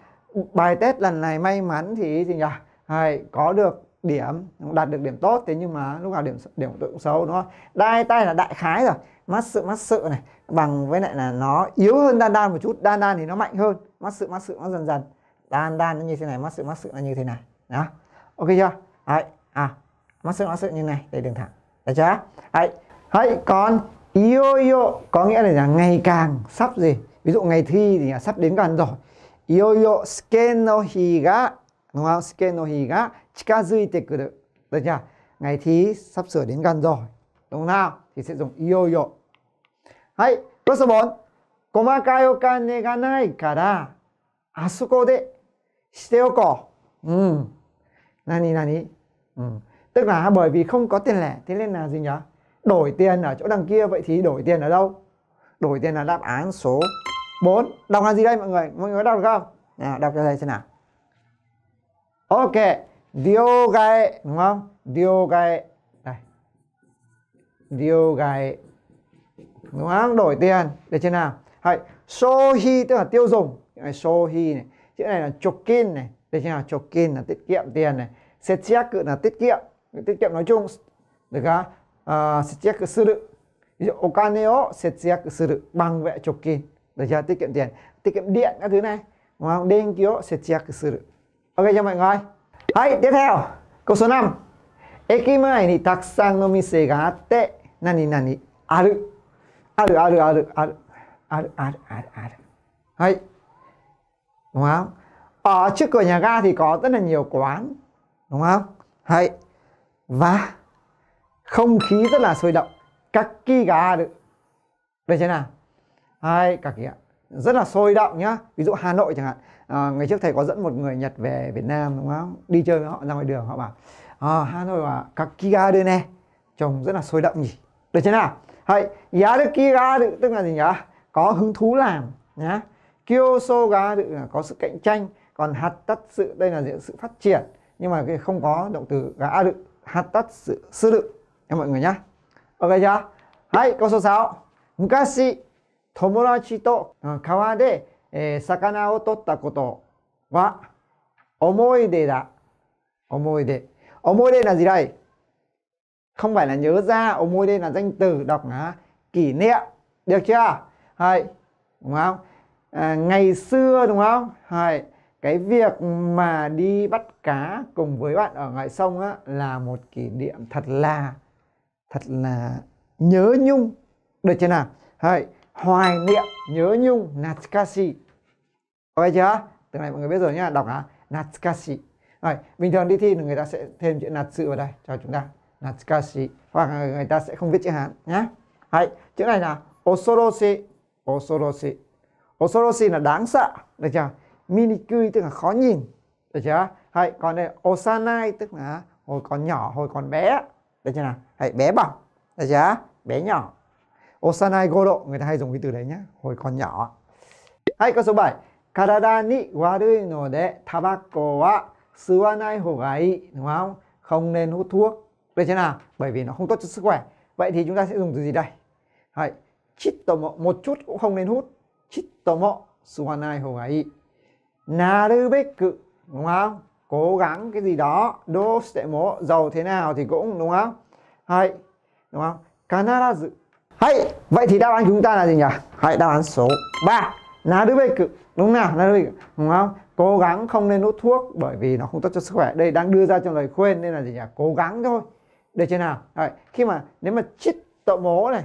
bài test lần này may mắn thì gì nhỉ Đấy, có được điểm đạt được điểm tốt thế nhưng mà lúc nào điểm điểm tôi cũng xấu đúng không đại tay là đại khái rồi mát sự mát sự này bằng với lại là nó yếu hơn đan đan một chút đan đan thì nó mạnh hơn mát sự mát sự nó dần dần đan đan nó như thế này mát sự mát sự nó như thế này đó ok chưa đấy à mát sự mát sự như này đây đường thẳng được chưa đấy đấy còn yo yo có nghĩa là ngày càng sắp gì ví dụ ngày thi thì sắp đến gần rồi yo yo scan no hi ga đúng không scan no hi ga chikazuite kuru được chưa ngày thi sắp sửa đến gần rồi đúng không nào thì sẽ dùng yo yo はい、ロスボン。細かいお金がないから、あそこでしておこう。うん。何何うん。Tức là bởi vì không có tiền lẻ, thế nên là gì nhỉ? Đổi tiền ở chỗ đằng kia, vậy thì đổi tiền ở đâu? Đổi tiền là đáp án số 4. Đọc là gì đây mọi người? Mọi người có đọc được không? Nào đọc cho đây xem nào. Ok, điều gai, đúng không? Điều gai, đây. Điều gai đúng không đổi tiền được chưa nào hãy sohi tức là tiêu dùng này sohi này chữ này là chokin này được chưa nào chokin là tiết kiệm tiền này setiak cự là tiết kiệm tiết kiệm nói chung được không à, setiak sư đựng ví dụ okane o setiak sư đựng bằng vệ chokin được chưa tiết kiệm tiền tiết kiệm điện các thứ này đúng không denki o setiak sư đựng ok cho mọi người hãy tiếp theo câu số 5駅前にたくさんの店があって何々あるあるあるあるあるあるあるあるあるはい đúng không ở trước cửa nhà ga thì có rất là nhiều quán đúng không hay và không khí rất là sôi động các ki gà được được thế nào hay các kia rất là sôi động nhá ví dụ hà nội chẳng hạn à, ngày trước thầy có dẫn một người nhật về việt nam đúng không đi chơi với họ ra ngoài đường họ bảo à, hà nội là các ki gà đây nè trông rất là sôi động nhỉ được thế nào Hãy giá được được kia tức là gì nhỉ có hứng thú làm nhá kyoso ga là có sự cạnh tranh còn hạt tất sự đây là sự phát triển nhưng mà cái không có động từ ga được hạt tất sự sư được. em mọi người nhá ok chưa hãy câu số 6 mukashi tomorachi to ờ, kawa de eh, ờ, sakana o totta koto wa omoide da omoide omoide là gì đây không phải là nhớ ra ống môi đây là danh từ đọc là kỷ niệm được chưa Hay, đúng không à, ngày xưa đúng không Hay, cái việc mà đi bắt cá cùng với bạn ở ngoài sông á, là một kỷ niệm thật là thật là nhớ nhung được chưa nào Hay, hoài niệm nhớ nhung natsukashi ok chưa từ này mọi người biết rồi nhá đọc là natsukashi rồi bình thường đi thi người ta sẽ thêm chữ nạt sự vào đây cho chúng ta Natsukashi hoặc người ta sẽ không viết chữ Hán nhé. Hay chữ này là Osoroshi, Osoroshi. Osoroshi là đáng sợ, được chưa? Minikui tức là khó nhìn, được chưa? Hay còn đây Osanai tức là hồi còn nhỏ, hồi còn bé, được chưa nào? Hay bé bỏng, được chưa? Bé nhỏ. Osanai goro, người ta hay dùng cái từ đấy nhé. hồi còn nhỏ. Hay câu số 7. Karada ni warui no de tabako wa suwanai hou ga ii, đúng không? Không nên hút thuốc Vậy thế nào? Bởi vì nó không tốt cho sức khỏe. Vậy thì chúng ta sẽ dùng từ gì đây? hãy chít Đấy, chitomo một chút cũng không nên hút. chít Chitomo suwanai hogai. Narubeku đúng không? Cố gắng cái gì đó, đô sẽ mổ giàu thế nào thì cũng đúng không? hãy đúng không? Kanarazu. hãy vậy thì đáp án chúng ta là gì nhỉ? hãy đáp án số 3. Narubeku đúng nào? Narubeku đúng không? Cố gắng không nên hút thuốc bởi vì nó không tốt cho sức khỏe. Đây đang đưa ra trong lời khuyên nên là gì nhỉ? Cố gắng thôi để chưa nào Đấy, khi mà nếu mà chít tợ mố này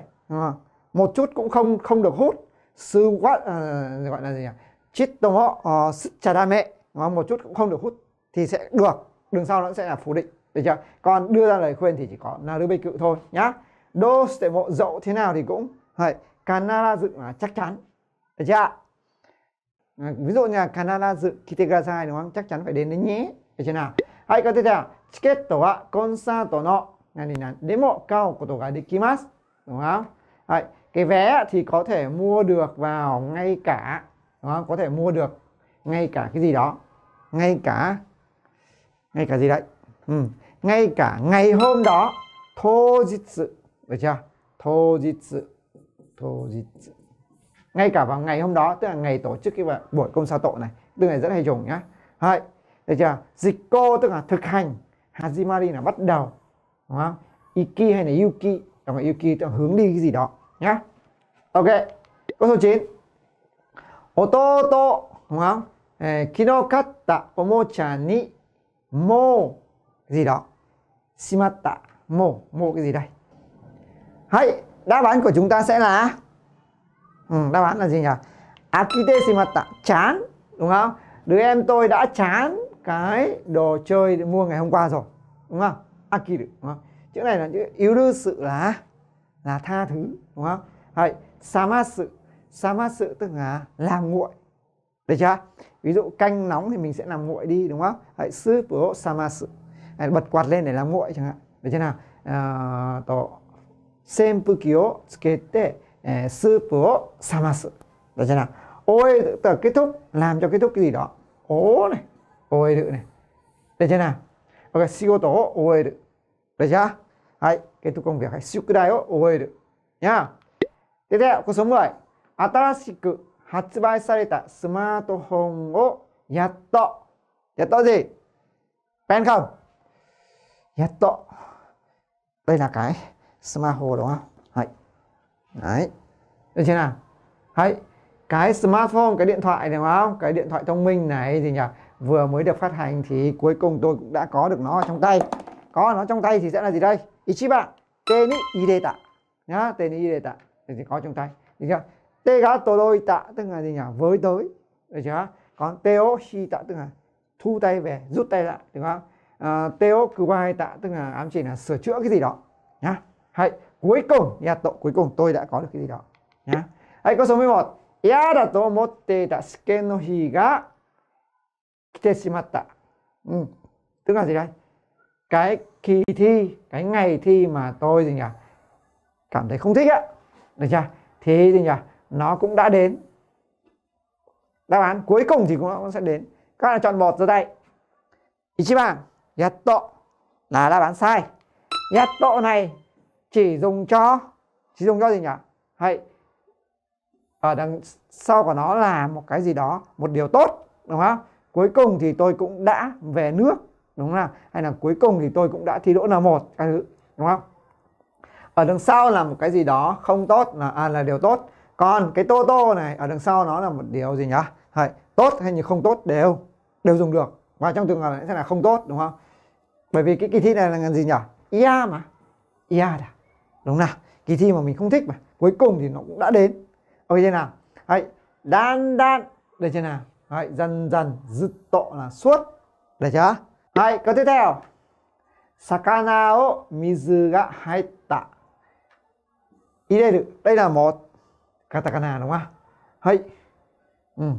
một chút cũng không không được hút sư quát uh, gọi là gì nhỉ chít tợ mố uh, ờ, sức trà đa mẹ một chút cũng không được hút thì sẽ được đường sau nó sẽ là phủ định được chưa còn đưa ra lời khuyên thì chỉ có là đứa bê cự thôi nhá đô tệ mộ dậu thế nào thì cũng vậy kanara dựng là chắc chắn được chưa à, ví dụ như là kanara dựng sai đúng không chắc chắn phải đến đấy nhé được chưa nào hãy có tiếp theo con sa konsato no 何々でも買うことができます đúng không Đấy, cái vé thì có thể mua được vào ngay cả đúng không? có thể mua được ngay cả cái gì đó ngay cả ngay cả gì đấy ừ. ngay cả ngày hôm đó thô dịch sự được chưa thô dịch sự thô dịch sự ngay cả vào ngày hôm đó tức là ngày tổ chức cái buổi công sa tổ này từ này rất hay dùng nhá Đấy, được chưa dịch cô tức là thực hành hajimari là bắt đầu đúng không iki hay là yuki đọc là yuki tức là hướng đi cái gì đó nhá ok câu số 9 ototo đúng không eh, ờ, katta omocha ni mo gì đó shimatta mo mo cái gì đây hãy đáp án của chúng ta sẽ là ừ, đáp án là gì nhỉ akite shimatta chán đúng không đứa em tôi đã chán cái đồ chơi mua ngày hôm qua rồi đúng không akiru đúng không? Chữ này là chữ yếu đư sự là là tha thứ đúng không? Vậy sama sự sama sự tức là làm nguội được chưa? Ví dụ canh nóng thì mình sẽ làm nguội đi đúng không? Vậy sư pro sama sự bật quạt lên để làm nguội chẳng hạn được chưa nào? À, ờ, to senpuki o tsukete ờ, soup o samasu được chưa nào? Ôi tự kết thúc làm cho kết thúc cái gì đó. Ố này, ôi được này. Được chưa nào? Ok, 仕事を終える。được chưa? Đấy, kết thúc công việc. Hãy siêu đại ô ô, ôi được. Nhá. Tiếp theo, câu số 10. 新しく発売されたスマートフォンをやっと。やっと gì? Pen không? Ya Đây là cái smartphone đúng không? Đấy. Đấy. Được chưa nào? Đấy. Cái smartphone, cái điện thoại này đúng không? Cái điện thoại thông minh này gì nhỉ? Vừa mới được phát hành thì cuối cùng tôi cũng đã có được nó ở trong tay có nó trong tay thì sẽ là gì đây ichiba tên ireta nhá tên ireta thì có trong tay được chưa te ga toroita tức là gì nhỉ với tới được chưa còn teo shita tức là thu tay về rút tay lại được không à, teo kuwai tạ tức là ám chỉ là sửa chữa cái gì đó nhá hãy cuối cùng nhà tổ cuối cùng tôi đã có được cái gì đó nhá hãy có số 11 ya da to motte da suke no hi ừ. gì đây cái kỳ thi cái ngày thi mà tôi gì nhỉ cảm thấy không thích á được chưa thì gì nhỉ nó cũng đã đến đáp án cuối cùng thì cũng nó sẽ đến các bạn chọn một giơ tay Ichiban Yatto là đáp án sai Yatto này chỉ dùng cho chỉ dùng cho gì nhỉ hay ở ờ, đằng sau của nó là một cái gì đó một điều tốt đúng không cuối cùng thì tôi cũng đã về nước đúng không nào hay là cuối cùng thì tôi cũng đã thi đỗ là một các thứ đúng không ở đằng sau là một cái gì đó không tốt là à, là điều tốt còn cái tô tô này ở đằng sau nó là một điều gì nhá Đấy, tốt hay như không tốt đều đều dùng được và trong trường hợp này sẽ là không tốt đúng không bởi vì cái kỳ thi này là gì nhỉ ia yeah mà ia yeah đã đúng nào kỳ thi mà mình không thích mà cuối cùng thì nó cũng đã đến ok thế nào hãy đan đan được chưa nào hãy dần dần dứt tộ là suốt được chưa はい、câu tiếp theo. 魚を水が入った。入れる。Đây là một katakana đúng không? Hay. Ừ.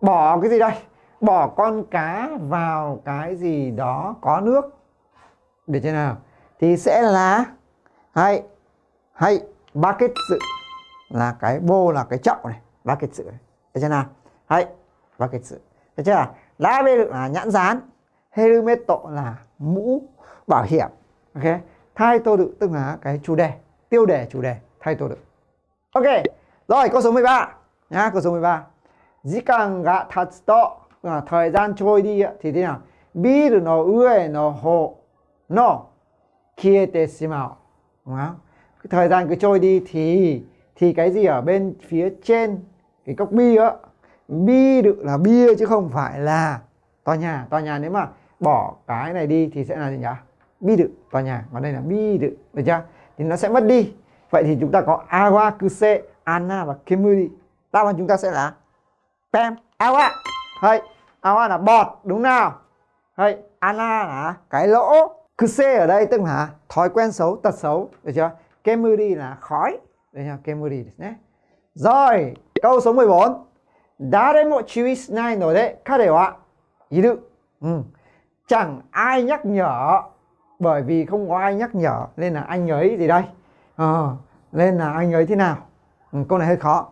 Bỏ cái gì đây? Bỏ con cá vào cái gì đó có nước. để chưa nào? Thì sẽ là hay hay bucket sự là cái bô là cái chậu này, bucket sự. để chưa nào? Hay bucket sự. Được chưa? Lá bên là nhãn dán helmeto là mũ bảo hiểm ok thay tô đự tức là cái chủ đề tiêu đề chủ đề thay tô đự ok rồi câu số 13 nhá câu số 13 jikan ga tatsuto to, thời gian trôi đi thì thế nào biru no ue no ho no kiete shimao đúng không cái thời gian cứ trôi đi thì thì cái gì ở bên phía trên cái cốc bia á bi được là bia chứ không phải là tòa nhà tòa nhà nếu mà bỏ cái này đi thì sẽ là gì nhỉ bi đự tòa nhà và đây là bi đự được chưa thì nó sẽ mất đi vậy thì chúng ta có awa kuse ana và kemuri đáp án chúng ta sẽ là pem awa hay awa là bọt đúng nào hay ana là cái lỗ kuse ở đây tức là thói quen xấu tật xấu được chưa kemuri là khói được chưa kemuri nhé rồi câu số 14 Ừ chẳng ai nhắc nhở bởi vì không có ai nhắc nhở nên là anh ấy gì đây ờ, nên là anh ấy thế nào ừ, câu này hơi khó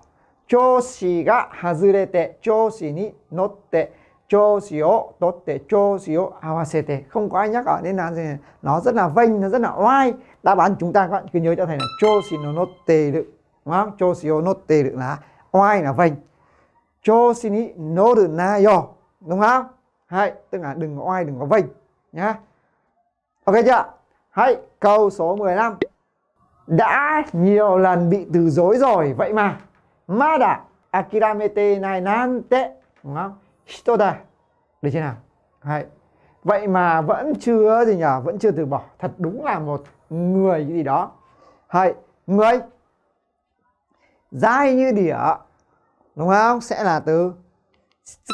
chōshi ga hazurete chōshi ni notte chōshi o totte chōshi o awasete không có ai nhắc ở nên là gì? nó rất là vênh nó rất là oai đáp án chúng ta các bạn cứ nhớ cho thầy là chōshi no notte được đúng không chōshi o notte được là oai là vênh chōshi ni noru na yo đúng không hay, tức là đừng có oai, đừng có vinh nhá. Ok chưa? hãy câu số 15. Đã nhiều lần bị từ dối rồi vậy mà. ma Mada akiramete nai nante, đúng không? Hitoda. Được chưa nào? Hay. Vậy mà vẫn chưa gì nhỉ? Vẫn chưa từ bỏ. Thật đúng là một người gì đó. Hay, người dai như đĩa đúng không sẽ là từ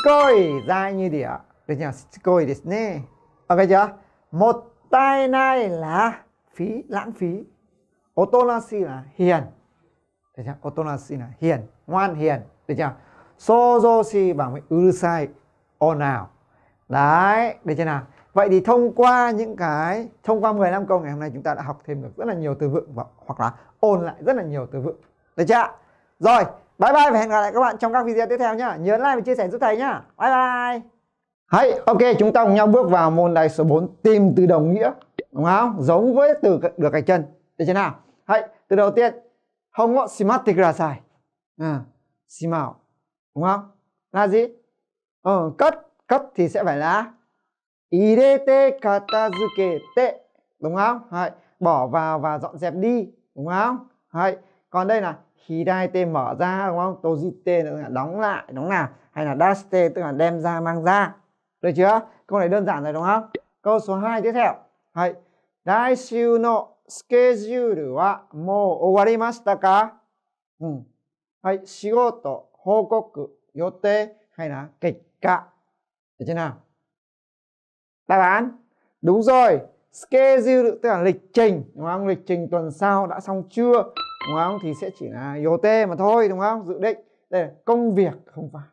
coi dai như đĩa được nhờ côi đấy ok chưa một tai nai là phí lãng phí otonasi là hiền được chưa otonasi là hiền ngoan hiền được chưa sojoshi bằng với urusai ồn ào đấy được chưa nào vậy thì thông qua những cái thông qua 15 câu ngày hôm nay chúng ta đã học thêm được rất là nhiều từ vựng và hoặc là ôn lại rất là nhiều từ vựng được chưa rồi bye bye và hẹn gặp lại các bạn trong các video tiếp theo nhá nhớ like và chia sẻ giúp thầy nhá bye bye Hãy ok chúng ta cùng nhau bước vào môn đại số 4 tìm từ đồng nghĩa đúng không? Giống với từ được gạch chân. Được chưa nào? Hãy từ đầu tiên không ngọ shimatte kudasai. À, shimao. Đúng không? Là gì? Ờ, cất, cất thì sẽ phải là irete katazukete. Đúng không? Hãy bỏ vào và dọn dẹp đi, đúng không? Hãy còn đây là hidaite mở ra đúng không? Tojite đóng lại, đúng không nào? Hay là daste tức là đem ra mang ra. Được chưa? Câu này đơn giản rồi đúng không? Câu số 2 tiếp theo. Hãy. Đại siêu no schedule wa mou owarimashita ka? Ừ. Hãy. Shigoto, hokoku, yote hay là kịch cả. Được chưa nào? Đáp án. Đúng rồi. Schedule tức là lịch trình. Đúng không? Lịch trình tuần sau đã xong chưa? Đúng không? Thì sẽ chỉ là yote mà thôi. Đúng không? Dự định. Đây là công việc không phải.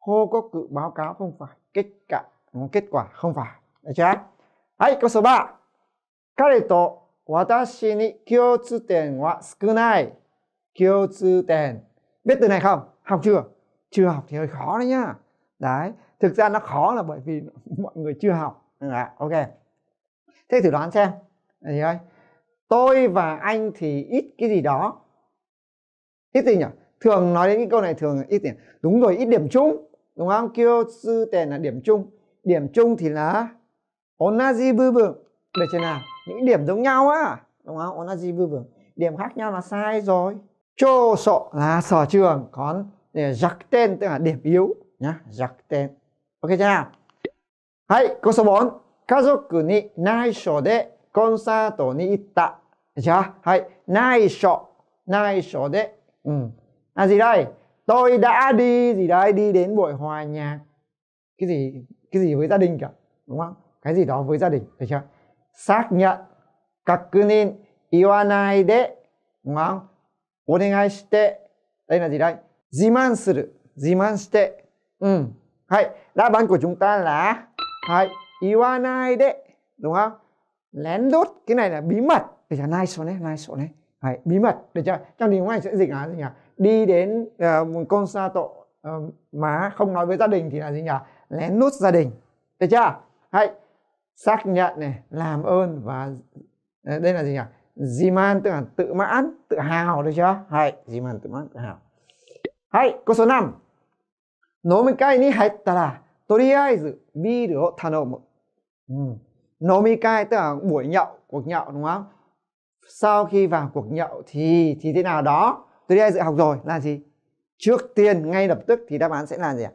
Hô có cự báo cáo không phải. Kích cả kết quả không phải được chưa? câu số 3 biết từ này không học chưa chưa học thì hơi khó đấy nhá đấy thực ra nó khó là bởi vì <laughs> mọi người chưa học à, ok thế thử đoán xem gì ơi tôi và anh thì ít cái gì đó ít gì nhỉ thường nói đến cái câu này thường ít gì? đúng rồi ít điểm chung đúng không kêu sư tiền là điểm chung điểm chung thì là onaji bư vượng được chưa nào những điểm giống nhau á đúng không onaji bư vượng điểm khác nhau là sai rồi cho sọ là sở trường còn để giặc tên tức là điểm yếu nhá giặc tên ok chưa nào hãy câu số 4 kazoku ni naisho de concerto ni itta được chưa hãy naisho naisho de ừ. là gì đây tôi đã đi gì đây đi đến buổi hòa nhạc cái gì cái gì với gia đình cả đúng không cái gì đó với gia đình được chưa xác nhận kakunin iwanai de đúng không onegai đây là gì đây ziman suru ziman shite ừ, hay đáp án của chúng ta là hay iwanai đúng không lén lút cái này là bí mật được chưa nice one đấy nice one đấy hay bí mật được chưa trong tiếng anh sẽ dịch là gì nhỉ đi đến uh, một concert uh, ờ, mà không nói với gia đình thì là gì nhỉ lén lút gia đình được chưa hãy xác nhận này làm ơn và ờ, đây là gì nhỉ Di man tức là tự mãn tự hào được chưa hãy di man tự mãn tự hào hãy câu số 5飲み会に入ったらとりあえずビールを頼む、ừ. 飲み会 tức là buổi nhậu cuộc nhậu đúng không sau khi vào cuộc nhậu thì thì thế nào đó tôi đi ai dự học rồi là gì trước tiên ngay lập tức thì đáp án sẽ là gì ạ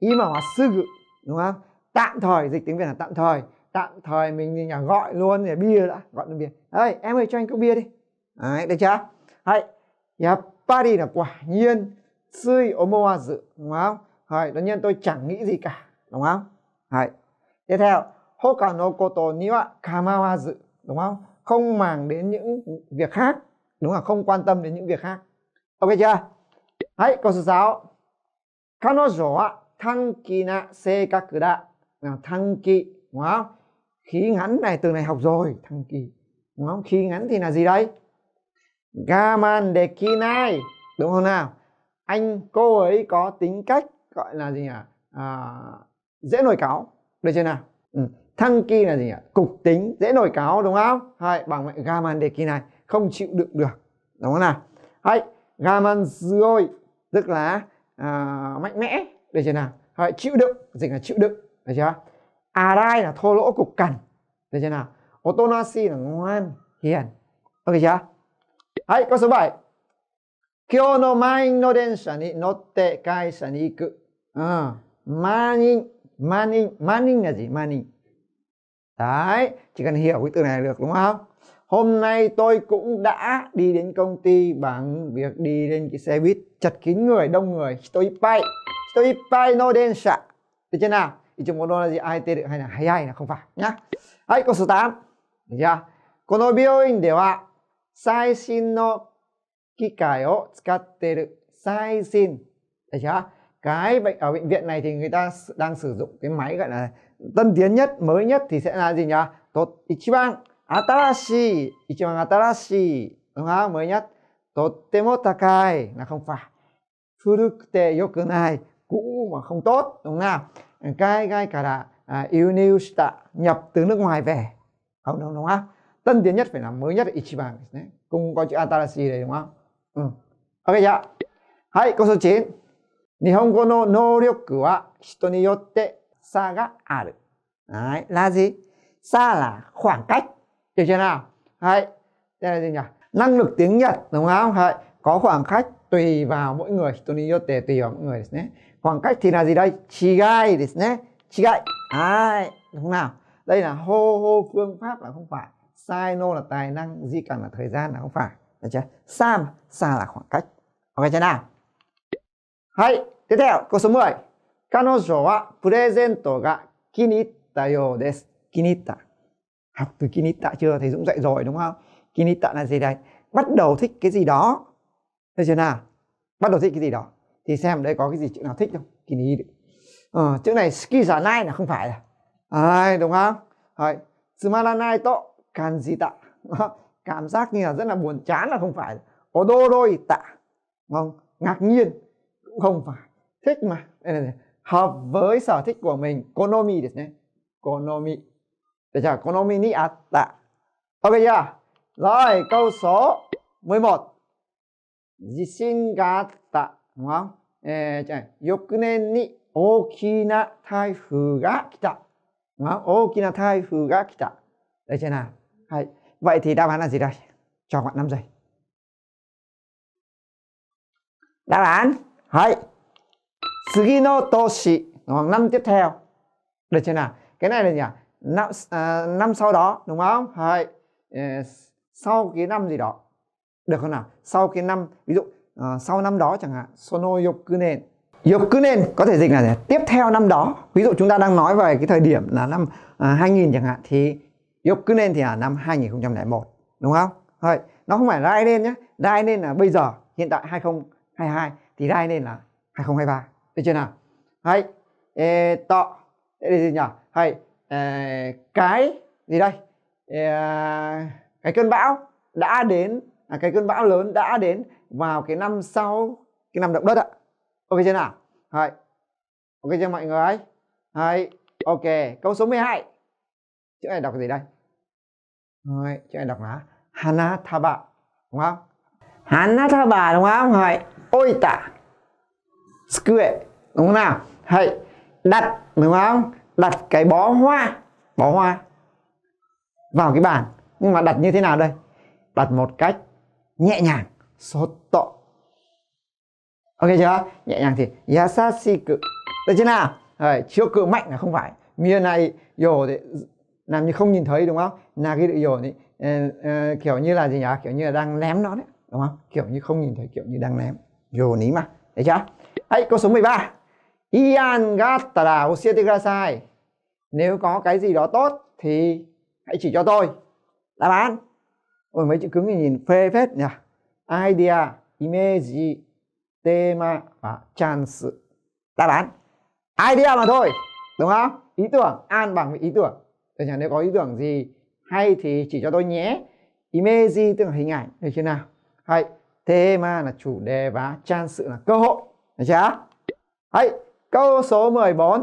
ima wa sugu đúng không tạm thời dịch tiếng việt là tạm thời tạm thời mình nhà gọi luôn để bia đã gọi luôn bia ơi em ơi cho anh cốc bia đi đấy được chưa hay ya party là quả nhiên suy omoa dự đúng không hay đương nhiên tôi chẳng nghĩ gì cả đúng không hay tiếp theo hoka no koto ni wa kamawa dự đúng không không màng đến những việc khác đúng là không quan tâm đến những việc khác ok chưa hãy câu số 6 kanojo wa thăng kỳ nạ xê các cử đạ nào thăng kỳ đúng không khí ngắn này từ này học rồi thăng kỳ đúng không khí ngắn thì là gì đấy gaman để kỳ kinai đúng không nào anh cô ấy có tính cách gọi là gì nhỉ à, dễ nổi cáo được chưa nào ừ. thăng kỳ là gì nhỉ cục tính dễ nổi cáo đúng không hay bằng mẹ gaman để kỳ kinai không chịu đựng được đúng không nào hay gaman rồi tức là à, mạnh mẽ được chưa nào Rồi, chịu đựng dịch là chịu đựng được chưa arai là thô lỗ cục cằn được chưa nào otonashi là ngoan hiền ok chưa Hãy câu số 7 Kyo no main no densha ni notte kaisha ni iku à, Manin Manin Manin là gì? Manin Đấy Chỉ cần hiểu cái từ này được đúng không? Hôm nay tôi cũng đã đi đến công ty bằng việc đi lên cái xe buýt chật kín người đông người tôi bay 人いっぱいの電車。được chưa nào? Ý chúng muốn là gì? AIT được hay là hay hay là không phải nhá. Hãy câu số 8. Được chưa? この病院では最新の機械を使っている。最新。Được chưa? Cái bệnh ở bệnh viện này thì người ta đang sử dụng cái máy gọi là tân tiến nhất, mới nhất thì sẽ là gì nhỉ? Tốt ichiban atarashi, ichiban atarashi, đúng không? Mới nhất. とっても高い。là không phải. 古くて良くない。cũ mà không tốt đúng không nào cái cái cả là à, Unius đã nhập từ nước ngoài về không đúng không không tân tiến nhất phải là mới nhất là Ichiban đấy. cũng có chữ Atarashi đấy đúng không ừ. ok chưa hãy câu số 9 Nihongo no nouryoku wa hito ni yotte sa ga aru đấy, là gì xa là khoảng cách được chưa nào hay đây là gì nhỉ năng lực tiếng Nhật đúng không hay có khoảng cách tùy vào mỗi người Tony Yote tùy vào mỗi người đấy khoảng cách thì là gì đây chigai đấy nhé chigai ai đúng nào đây là hô hô phương pháp là không phải sai no là tài năng di cần là thời gian là không phải được chưa xa xa là khoảng cách ok chưa nào hay tiếp theo câu số 10 kanojo wa presento ga kinitta yo desu kinitta học từ kinitta chưa thầy Dũng dạy rồi đúng không kinitta là gì đây bắt đầu thích cái gì đó được chưa nào bắt đầu thích cái gì đó thì xem đây có cái gì chữ nào thích không kỳ ni ờ, chữ này ski giả nai là không phải là ai đúng không Đấy. sumaranai to gì tạ <laughs> cảm giác như là rất là buồn chán là không phải có đô đôi tạ không ngạc nhiên cũng không phải thích mà đây này, này. hợp với sở thích của mình konomi được nhé konomi được chưa konomi ni atta ok chưa rồi câu số 11 Jishin ga atta đúng không えー、じゃ翌年に大きな台風が来た。Đó, 大きな台風が来た。Đấy chưa nào? Hay. Vậy thì đáp án là gì đây? Cho bạn 5 giây. Đáp án. Hay. Sugino Toshi. Năm tiếp theo. Được chưa nào? Cái này là gì à? Năm, à, năm sau đó. Đúng không? Hay. Ờ, sau cái năm gì đó. Được không nào? Sau cái năm. Ví dụ Ờ, sau năm đó chẳng hạn sono yokunen yokunen có thể dịch là gì? tiếp theo năm đó ví dụ chúng ta đang nói về cái thời điểm là năm à, 2000 chẳng hạn thì yokunen thì là năm 2001 đúng không Rồi, nó không phải rai nên nhé rai nên là bây giờ hiện tại 2022 thì rai nên là 2023 được chưa nào hay ê, tọ đây gì nhỉ hay ê, cái gì đây ê, à, cái cơn bão đã đến à, cái cơn bão lớn đã đến vào cái năm sau cái năm động đất ạ ok chưa nào Đấy. ok chưa mọi người Đấy. ok câu số 12 chữ này đọc gì đây Đấy. chữ này đọc là Hanataba đúng không Hanataba đúng không Đấy. Oita Skue đúng không nào Đấy. đặt đúng không đặt cái bó hoa bó hoa vào cái bàn nhưng mà đặt như thế nào đây đặt một cách nhẹ nhàng soto ok chưa nhẹ nhàng thì yasashiku được chưa nào rồi chiêu cự mạnh là không phải mia này yo thì làm như không nhìn thấy đúng không nagi yo thì uh, kiểu như là gì nhỉ kiểu như là đang ném nó đấy đúng không kiểu như không nhìn thấy kiểu như đang ném yo ní mà đấy chưa hãy câu số 13 ian gatara osiete kudasai nếu có cái gì đó tốt thì hãy chỉ cho tôi đáp án ôi mấy chữ cứng thì nhìn phê phết nhỉ アイディア、イメージ、テーマ và chance. Đáp án idea mà thôi, đúng không? Ý tưởng an bằng với ý tưởng. Thế nhà nếu có ý tưởng gì hay thì chỉ cho tôi nhé. Image tức là hình ảnh, được chưa nào? Hay tema là chủ đề và chance là cơ hội, được chưa? Hay câu số 14.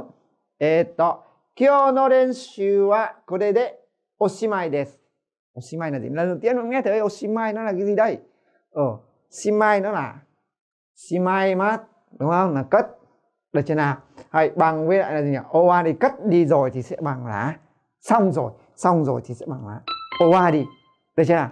えっと、今日の練習はこれでおしまいです。おしまい là gì? Lần đầu tiên mình nghe thấy ô mai nó là cái gì đây? ở simai nó là simai mát đúng không là cất được chưa nào hay bằng với lại là gì nhỉ oa đi cất đi rồi thì sẽ bằng là xong rồi xong rồi thì sẽ bằng là oa đi được chưa nào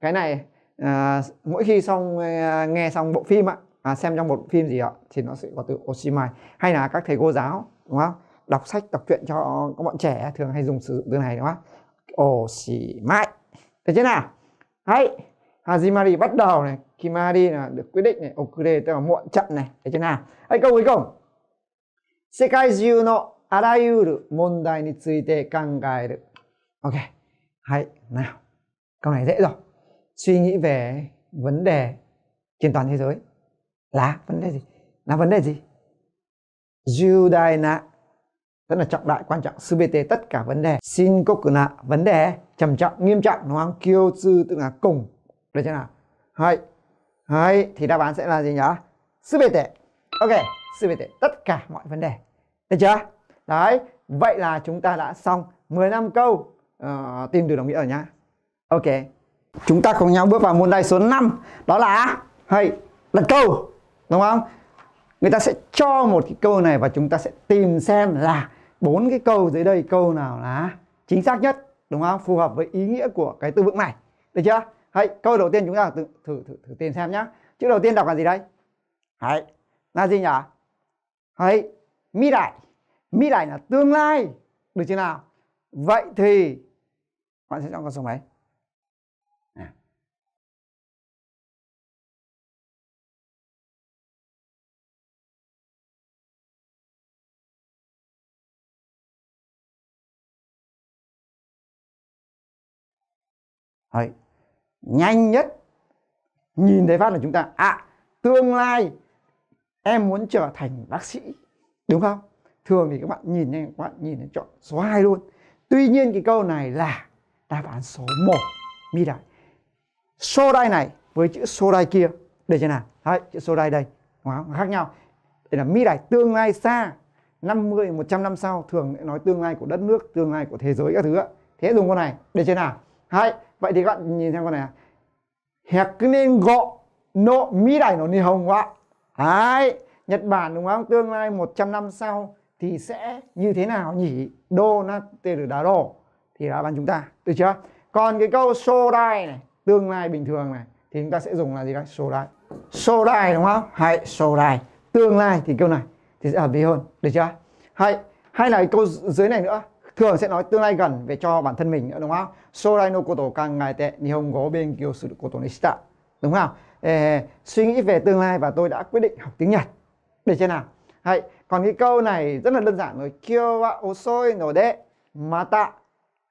cái này à, mỗi khi xong à, nghe xong bộ phim ạ à, xem trong một bộ phim gì ạ thì nó sẽ có từ oshimai hay là các thầy cô giáo đúng không đọc sách đọc truyện cho các bọn trẻ thường hay dùng sử dụng từ này đúng không oshimai được chưa nào hay Hajimari bắt đầu này Kimari là được quyết định này Okure tức là muộn chậm này thấy chưa nào ấy câu cuối cùng Sekai Sekaiju no arayuru mondai ni tsuite kangaeru Ok hãy nào câu này dễ rồi suy nghĩ về vấn đề trên toàn thế giới là vấn đề gì là vấn đề gì Judaina rất là trọng đại quan trọng subete tất cả vấn đề Shinkoku là vấn đề trầm trọng nghiêm trọng đúng không Kyotsu tức là cùng được chưa nào hay hay thì đáp án sẽ là gì nhỉ sư bê tệ ok sư bê tệ tất cả mọi vấn đề được chưa đấy vậy là chúng ta đã xong 15 câu uh, tìm từ đồng nghĩa ở nhá ok chúng ta cùng nhau bước vào môn đề số 5 đó là hay đặt câu đúng không người ta sẽ cho một cái câu này và chúng ta sẽ tìm xem là bốn cái câu dưới đây câu nào là chính xác nhất đúng không phù hợp với ý nghĩa của cái từ vựng này được chưa Hãy câu đầu tiên chúng ta thử thử thử, thử tìm xem nhá. Chữ đầu tiên đọc là gì đây? Hãy là gì nhỉ? Hãy mi đại. Mi đại là tương lai. Được chưa nào? Vậy thì bạn sẽ chọn con số mấy? À. Hãy nhanh nhất nhìn thấy phát là chúng ta à tương lai em muốn trở thành bác sĩ đúng không thường thì các bạn nhìn này các bạn nhìn thấy chọn số 2 luôn tuy nhiên cái câu này là đáp án số 1 mi đại số đai này với chữ số đai kia để cho nào Đấy, chữ số đai đây khác nhau đây là mi đại tương lai xa 50 100 năm sau thường nói tương lai của đất nước tương lai của thế giới các thứ thế dùng câu này để trên nào Hai vậy thì các bạn nhìn xem con này à. hẹt cứ nên gọ nộ mỹ đẩy nó ni hồng quá ấy Nhật Bản đúng không tương lai 100 năm sau thì sẽ như thế nào nhỉ đô na tê đá đaro thì là bạn chúng ta được chưa còn cái câu sodai này tương lai bình thường này thì chúng ta sẽ dùng là gì các so sodai đúng không hay so sodai tương lai thì câu này thì sẽ hợp lý hơn được chưa hay hay là câu dưới này nữa thường sẽ nói tương lai gần về cho bản thân mình nữa đúng không? Sorai no koto kangaete nihongo benkyo suru koto ni shita. Đúng không? Ê, suy nghĩ về tương lai và tôi đã quyết định học tiếng Nhật. Để thế nào? Hay, còn cái câu này rất là đơn giản rồi. Kyo wa osoi no de mata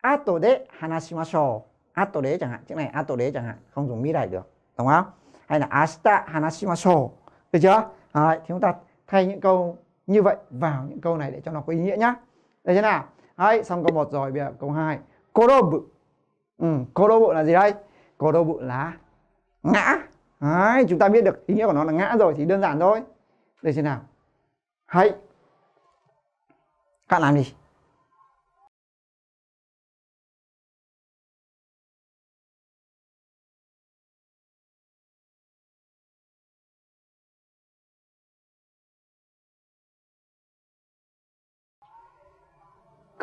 ato de hanashimashou. Ato de chẳng hạn, chữ này ato de chẳng hạn, không dùng mi này được. Đúng không? Hay là asta hanashimashou. Được chưa? Đấy, thì chúng ta thay những câu như vậy vào những câu này để cho nó có ý nghĩa nhá. Được thế nào? Đấy, xong câu 1 rồi, bây giờ câu 2. Korobu. Ừ, korobu là gì đây? Korobu là ngã. Đấy, chúng ta biết được ý nghĩa của nó là ngã rồi thì đơn giản thôi. Đây thế nào? Hãy. Các làm đi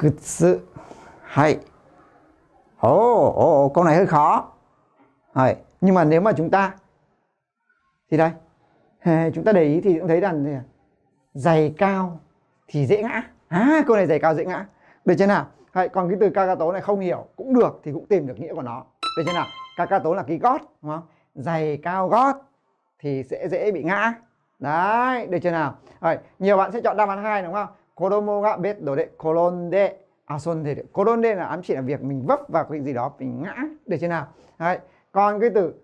Kutsu. Hay. Ồ, oh, ồ, oh, câu này hơi khó. Hay. Nhưng mà nếu mà chúng ta thì đây, chúng ta để ý thì cũng thấy rằng giày cao thì dễ ngã. À, câu này giày cao dễ ngã. Được chưa nào? Hay, còn cái từ Kakato này không hiểu cũng được thì cũng tìm được nghĩa của nó. Được chưa nào? Kakato là cái gót, đúng không? Giày cao gót thì sẽ dễ bị ngã. Đấy, được chưa nào? Rồi, nhiều bạn sẽ chọn đáp án hai đúng không? cô đô mô gạ đồ đệ cô lôn đệ à xuân thì cô là ám chỉ là việc mình vấp vào cái gì đó mình ngã được trên nào Đấy. còn cái từ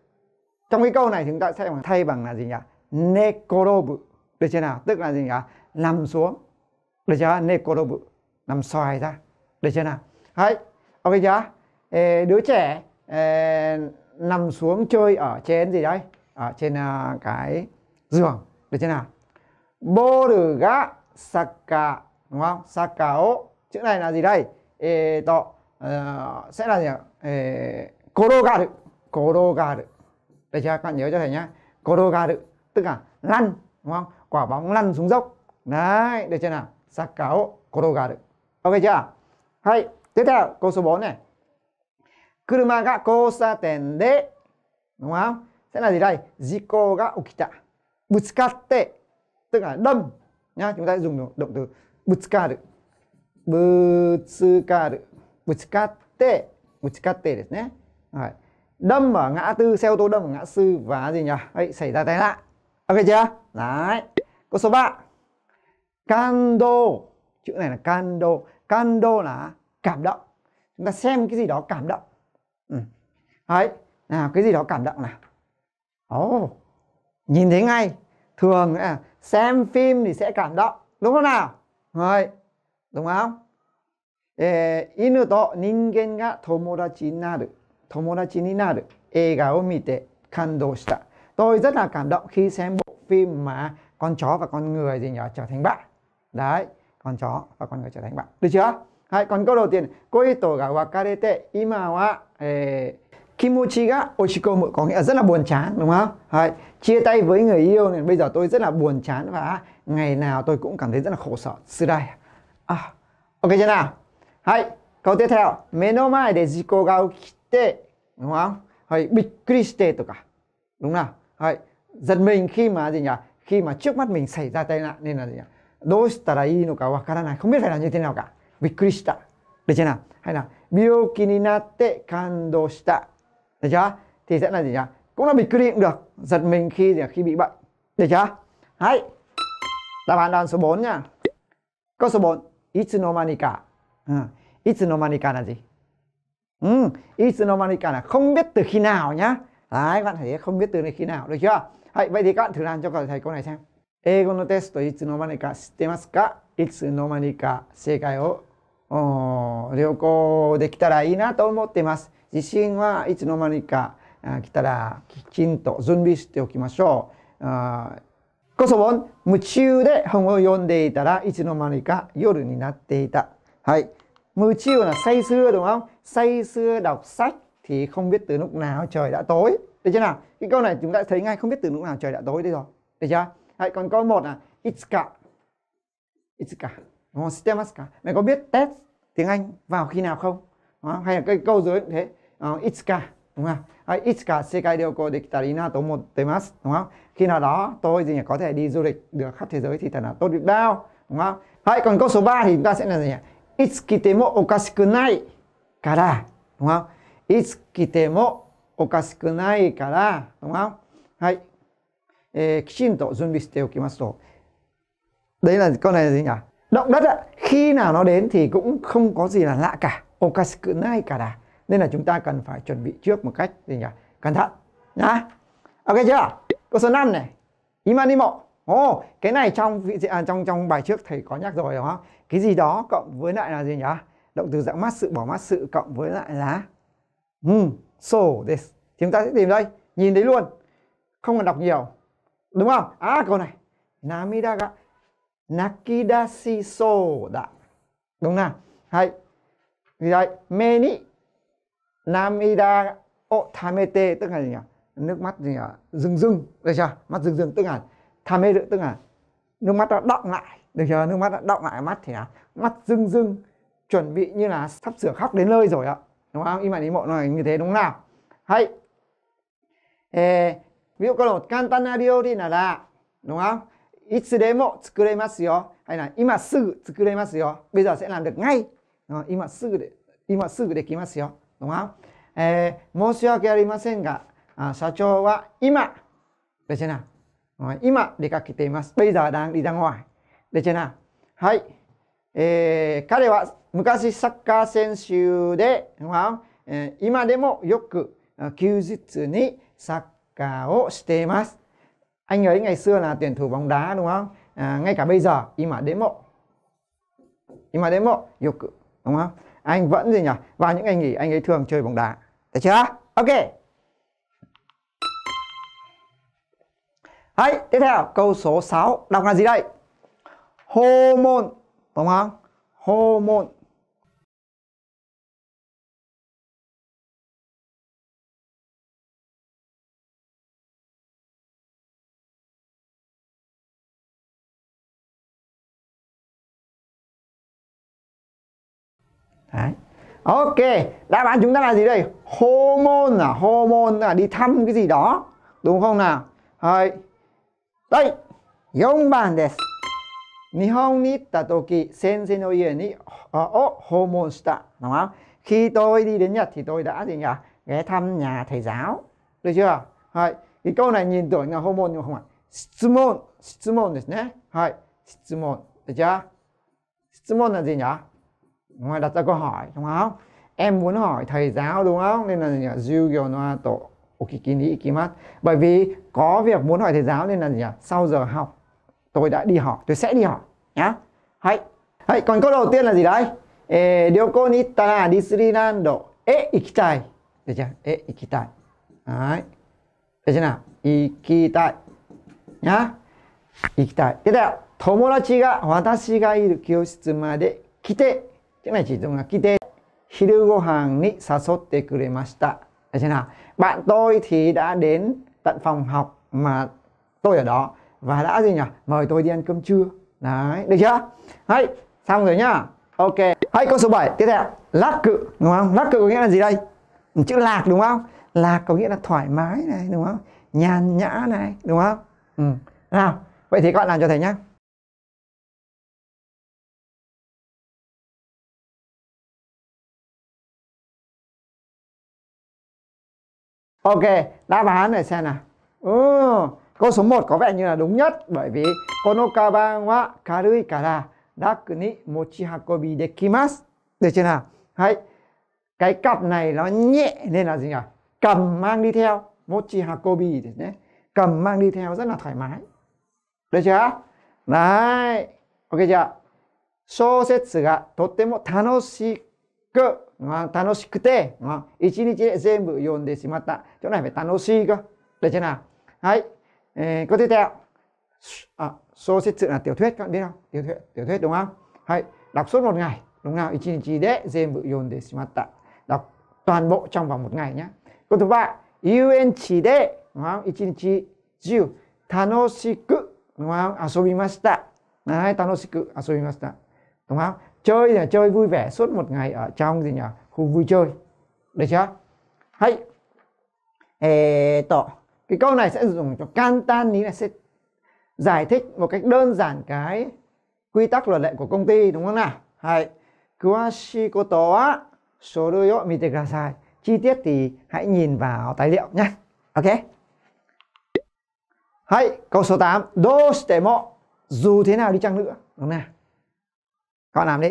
trong cái câu này chúng ta sẽ thay bằng là gì nhỉ nekorobu được chưa nào tức là gì nhỉ nằm xuống được chưa nekorobu nằm xoài ra được chưa nào Đấy. ok chưa Ê, đứa trẻ ê, nằm xuống chơi ở trên gì đấy ở trên uh, cái giường được chưa nào bô rử gạ saka đúng không sakao chữ này là gì đây e to uh, sẽ là gì e korogaru korogaru đây chưa các bạn nhớ cho thầy nhá korogaru tức là lăn đúng không quả bóng lăn xuống dốc đấy được chưa nào sakao korogaru ok chưa hay tiếp theo câu số 4 này kuruma ga kousaten de đúng không sẽ là gì đây jiko ga ukita butsukatte tức là đâm nhá chúng ta sẽ dùng động từ butsukaru butsukaru butsukatte butsukatte ですね đâm ở ngã tư xe ô tô đâm ở ngã tư và gì nhỉ ấy xảy ra tai nạn ok chưa đấy câu số 3 kando chữ này là kando kando là cảm động chúng ta xem cái gì đó cảm động ừ. đấy nào cái gì đó cảm động nào ồ oh, nhìn thấy ngay thường là xem phim thì sẽ cảm động đúng không nào rồi đúng không eh, inu to ningen ga tomodachi naru tomodachi ni naru eiga o mite kandou shita tôi rất là cảm động khi xem bộ phim mà con chó và con người gì nhỏ trở thành bạn đấy con chó và con người trở thành bạn được chưa hay còn câu đầu tiên koi to ga wakarete ima wa eh, Kimochi ga oshikomu có nghĩa rất là buồn chán đúng không? Đấy. Chia tay với người yêu này bây giờ tôi rất là buồn chán và ngày nào tôi cũng cảm thấy rất là khổ sở. Tsurai. À. Ok chưa nào? Hãy câu tiếp theo. no Menomai de jiko ga ukite đúng không? Hãy bikkuri shite to cả. Đúng nào? Hãy giật mình khi mà gì nhỉ? Khi mà trước mắt mình xảy ra tai nạn nên là gì nhỉ? Doshitara ii no ka wakaranai. Không biết phải làm như thế nào cả. Bikkuri shita. Được chưa nào? Hay là 病気になって感動した được chưa thì sẽ là gì nhỉ cũng là bị quy định được giật mình khi gì khi bị bệnh được chưa hãy đáp án đoán số 4 nha câu số 4 itsunomanika ừ. itsunomanika là gì ừ. itsunomanika là không biết từ khi nào nhá đấy các bạn thấy không biết từ này khi nào được chưa hãy vậy thì các bạn thử làm cho các thầy câu này xem Ego no testo itsunomanika shitemasu ka? Itsunomanika seikai o 旅行できたらいいなと思っています。地震はいつの間にか来たらきちんと準備しておきましょう。こそ本、夢中で本を読んでいたらいつの間にか夜になっていた。はい。Mười chiều là say sưa đúng không? Say sưa đọc sách thì không biết từ lúc nào trời đã tối. Được chưa nào? Cái câu này chúng ta thấy ngay không biết từ lúc nào trời đã tối đi rồi. Được chưa? Đấy, còn câu một là itsuka. Itsuka. Đúng không? Sitemasu ka. Mày có biết test tiếng Anh vào khi nào không? Đúng không? Hay là cái câu dưới cũng thế. đúng không? để một đúng không? Khi nào đó tôi gì nhỉ có thể đi du lịch được khắp thế giới thì thật là tốt biết bao. Đúng không? Hay còn câu số 3 thì chúng ta sẽ là gì nhỉ? kỳ tế mộ Itsukitemo okashikunai kara. Đúng không? kỳ tế mộ Itsukitemo okashikunai kara. Đúng không? Hãy. えー、きちんと準備しておきますと Đấy là câu này là gì nhỉ? Động đất ạ, khi nào nó đến thì cũng không có gì là lạ cả. Okashikunai kara nên là chúng ta cần phải chuẩn bị trước một cách gì nhỉ cẩn thận nhá ok chưa câu số 5 này imanimo ồ oh, cái này trong vị à, trong trong bài trước thầy có nhắc rồi đúng không cái gì đó cộng với lại là gì nhỉ động từ dạng mát sự bỏ mát sự cộng với lại là um, so this thì chúng ta sẽ tìm đây nhìn thấy luôn không cần đọc nhiều đúng không à câu này namida ga nakidashi so đã, đúng nào hay gì đây? meni namida o e tức là gì nhỉ nước mắt gì nhỉ rưng rưng được chưa mắt rưng rưng tức là thame tức là nước mắt đã đọng lại được chưa nước mắt đã đọng lại mắt thì là mắt rưng rưng chuẩn bị như là sắp sửa khóc đến nơi rồi ạ đúng không im lặng ý mộ này như thế đúng nào hay Ê, ví dụ câu là cantanario đi là là đúng không itsudemo tsukuremasu yo hay là imasu tsukuremasu yo bây giờ sẽ làm được ngay imasu để imasu để kimasu yo のえ申し訳ありませんが、社長は今、今出かけています。はい。えー、彼は昔サッカー選手で、今でもよく休日にサッカーをしています。あんよりがいすよな、点ー、のわん。いかベ今でも、よく、anh vẫn gì nhỉ vào những ngày nghỉ anh ấy thường chơi bóng đá được chưa ok Đấy, tiếp theo câu số 6 đọc là gì đây? Hormone, đúng không? Hormone Đấy. Ok, đáp án chúng ta là gì đây? Hormone à, hormone là đi thăm cái gì đó, đúng không nào? Rồi. Đây. 4番です。日本に行った時、先生の家にを訪問した。Đúng ờ, không? Khi tôi đi đến Nhật thì tôi đã gì nhỉ? Ghé thăm nhà thầy giáo. Được chưa? Rồi. Cái câu này nhìn tưởng là hormone nhưng không ạ? 質問、質問ですね。はい。質問。じゃあ、質問なんですね。ngoài đặt ra câu hỏi đúng không em muốn hỏi thầy giáo đúng không nên là gì dư kiểu noa tổ okikini ikimat bởi vì có việc muốn hỏi thầy giáo nên là gì nhỉ sau giờ học tôi đã đi học tôi sẽ đi học nhá hãy hãy còn câu đầu tiên là gì đấy eh, Ryoko ni tara Disneyland e ikitai được chưa e ikitai đấy được chưa nào ikitai nhá ikitai tiếp theo 友達が私がいる教室まで来て Chữ này chỉ dùng là kite. Hiru gohan ni sasotte kuremashita. Được chưa nào? Bạn tôi thì đã đến tận phòng học mà tôi ở đó và đã gì nhỉ? Mời tôi đi ăn cơm trưa. Đấy, được chưa? hay xong rồi nhá. Ok. Hay câu số 7 tiếp theo. lắc cự, đúng không? lắc cự có nghĩa là gì đây? Chữ lạc đúng không? Lạc có nghĩa là thoải mái này, đúng không? Nhàn nhã này, đúng không? Ừ. Nào, vậy thì các bạn làm cho thầy nhá. Ok, đáp án này xem nào. Ừ, câu số 1 có vẻ như là đúng nhất bởi vì Konokaba wa karui kara daku ni mochi hakobi dekimasu. Được chưa nào? Hay cái cặp này nó nhẹ nên là gì nhỉ? Cầm mang đi theo, mochi hakobi nhé, Cầm mang đi theo rất là thoải mái. Được chưa? Đấy. Ok chưa? ga totemo 小説がとても楽し楽しくて、一日で全部読んでしまった。じゃあ、楽しいが。じゃな。はい。えー、こうやって言ったよ。あ、小説なんて言いと、みんな。言うと、言うと、言うと、言はい。ラプソンもない。のが1日で全部読んでしまった。ラプソンも、チャンバもないね。言は遊園地で、まあ、1日中、楽しく、まあ、遊びました。はい。楽しく遊びました。とか、chơi là chơi vui vẻ suốt một ngày ở trong gì nhỉ khu vui chơi được chưa hay, ê tỏ cái câu này sẽ dùng cho can tan ý là sẽ giải thích một cách đơn giản cái quy tắc luật lệ của công ty đúng không nào hãy kuashikoto wa shoru yo mite kudasai chi tiết thì hãy nhìn vào tài liệu nhé ok hay câu số 8 do dù thế nào đi chăng nữa đúng không nào con làm đi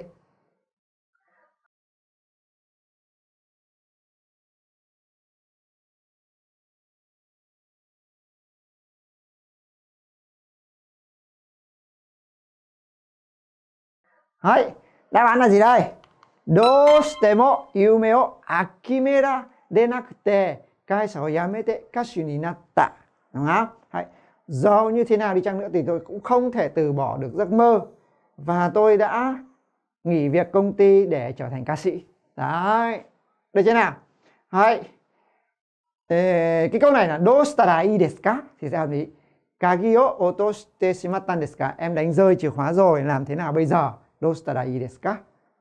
Đấy, đáp án là gì đây? Dostemo yume o akimera denakute kaisa o yamete kashu ni natta. Đúng không? Đấy. Dẫu như thế nào đi chăng nữa thì tôi cũng không thể từ bỏ được giấc mơ. Và tôi đã nghỉ việc công ty để trở thành ca sĩ đấy được chưa nào đấy cái câu này là do stara thì sao hợp lý kagi o otoshite desu ka em đánh rơi chìa khóa rồi làm thế nào bây giờ do stara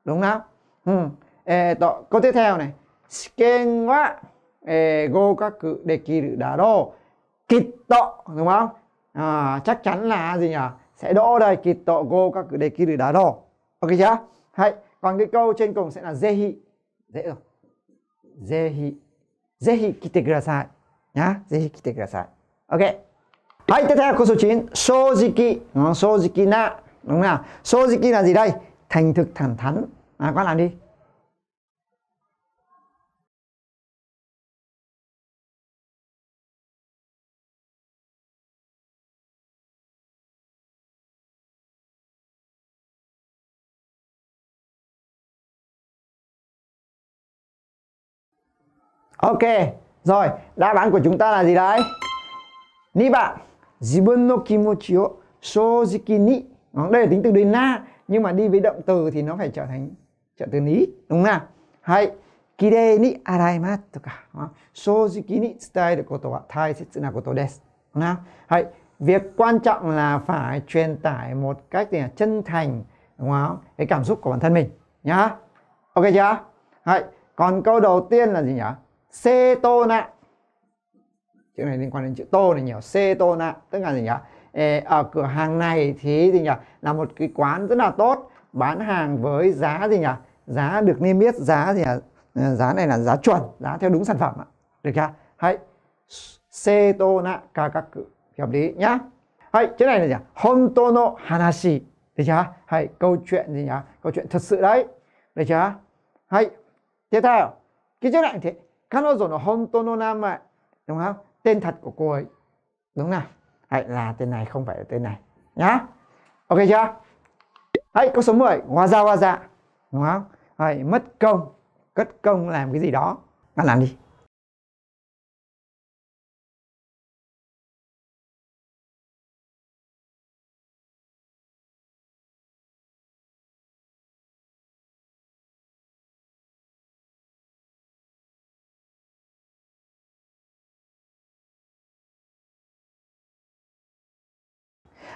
đúng không ừ. Ê, đó, câu tiếp theo này shiken wa e, gokaku dekiru daro kitto đúng không à, chắc chắn là gì nhỉ sẽ đỗ đây kitto gokaku dekiru daro ok chưa hay còn cái câu trên cùng sẽ là zehi dễ rồi zehi zehi kite kudasai nhá zehi kite kudasai ok hay tiếp theo câu số 9 sojiki sojiki na đúng không nào sojiki là gì đây thành thực thẳng thắn à các làm đi Ok, rồi, đáp án của chúng ta là gì đấy? Ni bạn, jibun no kimochi o shōjiki ni. đây là tính từ đến na, nhưng mà đi với động từ thì nó phải trở thành trợ từ ní, đúng không nào? Hay, kirei ni araimasu toka, shōjiki ni tsutai được koto wa taisetsu na koto desu. Đúng không? Hay, việc quan trọng là phải truyền tải một cách gì là chân thành, đúng không? Cái cảm xúc của bản thân mình nhá. Ok chưa? Hay, còn câu đầu tiên là gì nhỉ? cetona chữ này liên quan đến chữ tô này nhiều cetona tức là gì nhỉ Ê, ở cửa hàng này thì gì nhỉ là một cái quán rất là tốt bán hàng với giá gì nhỉ giá được niêm yết giá gì nhỉ ờ, giá này là giá chuẩn giá theo đúng sản phẩm ạ được chưa hãy cetona kakaku hợp lý nhá hãy chữ này là gì honto no hanashi được chưa hãy câu chuyện gì nhỉ câu chuyện thật sự đấy được chưa hãy tiếp theo cái chữ này thì 彼女の本当の名 mẹ đúng không tên thật của cô ấy đúng nào hãy là tên này không phải là tên này nhá ok chưa hãy câu số 10 hóa ra hóa dạ đúng không hãy mất công cất công làm cái gì đó bạn làm đi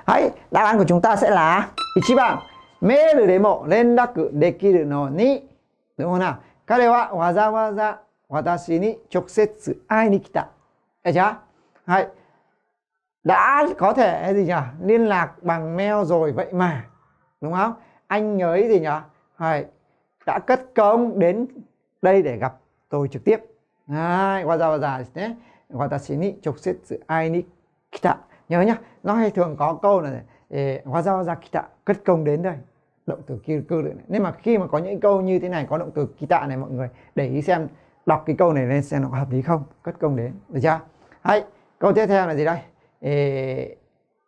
はい、đáp án của chúng ta sẽ là 1番メールでも連絡できるのに đúng không nào? 彼はわざわざ私に直接会いに来た。Được chưa? Hay. Đã có thể gì nhỉ? Liên lạc bằng mail rồi vậy mà. Đúng không? Anh nhớ gì nhỉ? Hay. Đã cất công đến đây để gặp tôi trực tiếp. Đấy, wa za wa za ですね。私に直接会いに来た。nhớ nhá nó hay thường có câu là hóa do ra kỳ tạ cất công đến đây động từ kia cư đấy nên mà khi mà có những câu như thế này có động từ kỳ tạ này mọi người để ý xem đọc cái câu này lên xem nó có hợp lý không cất công đến được chưa hay câu tiếp theo là gì đây Ê,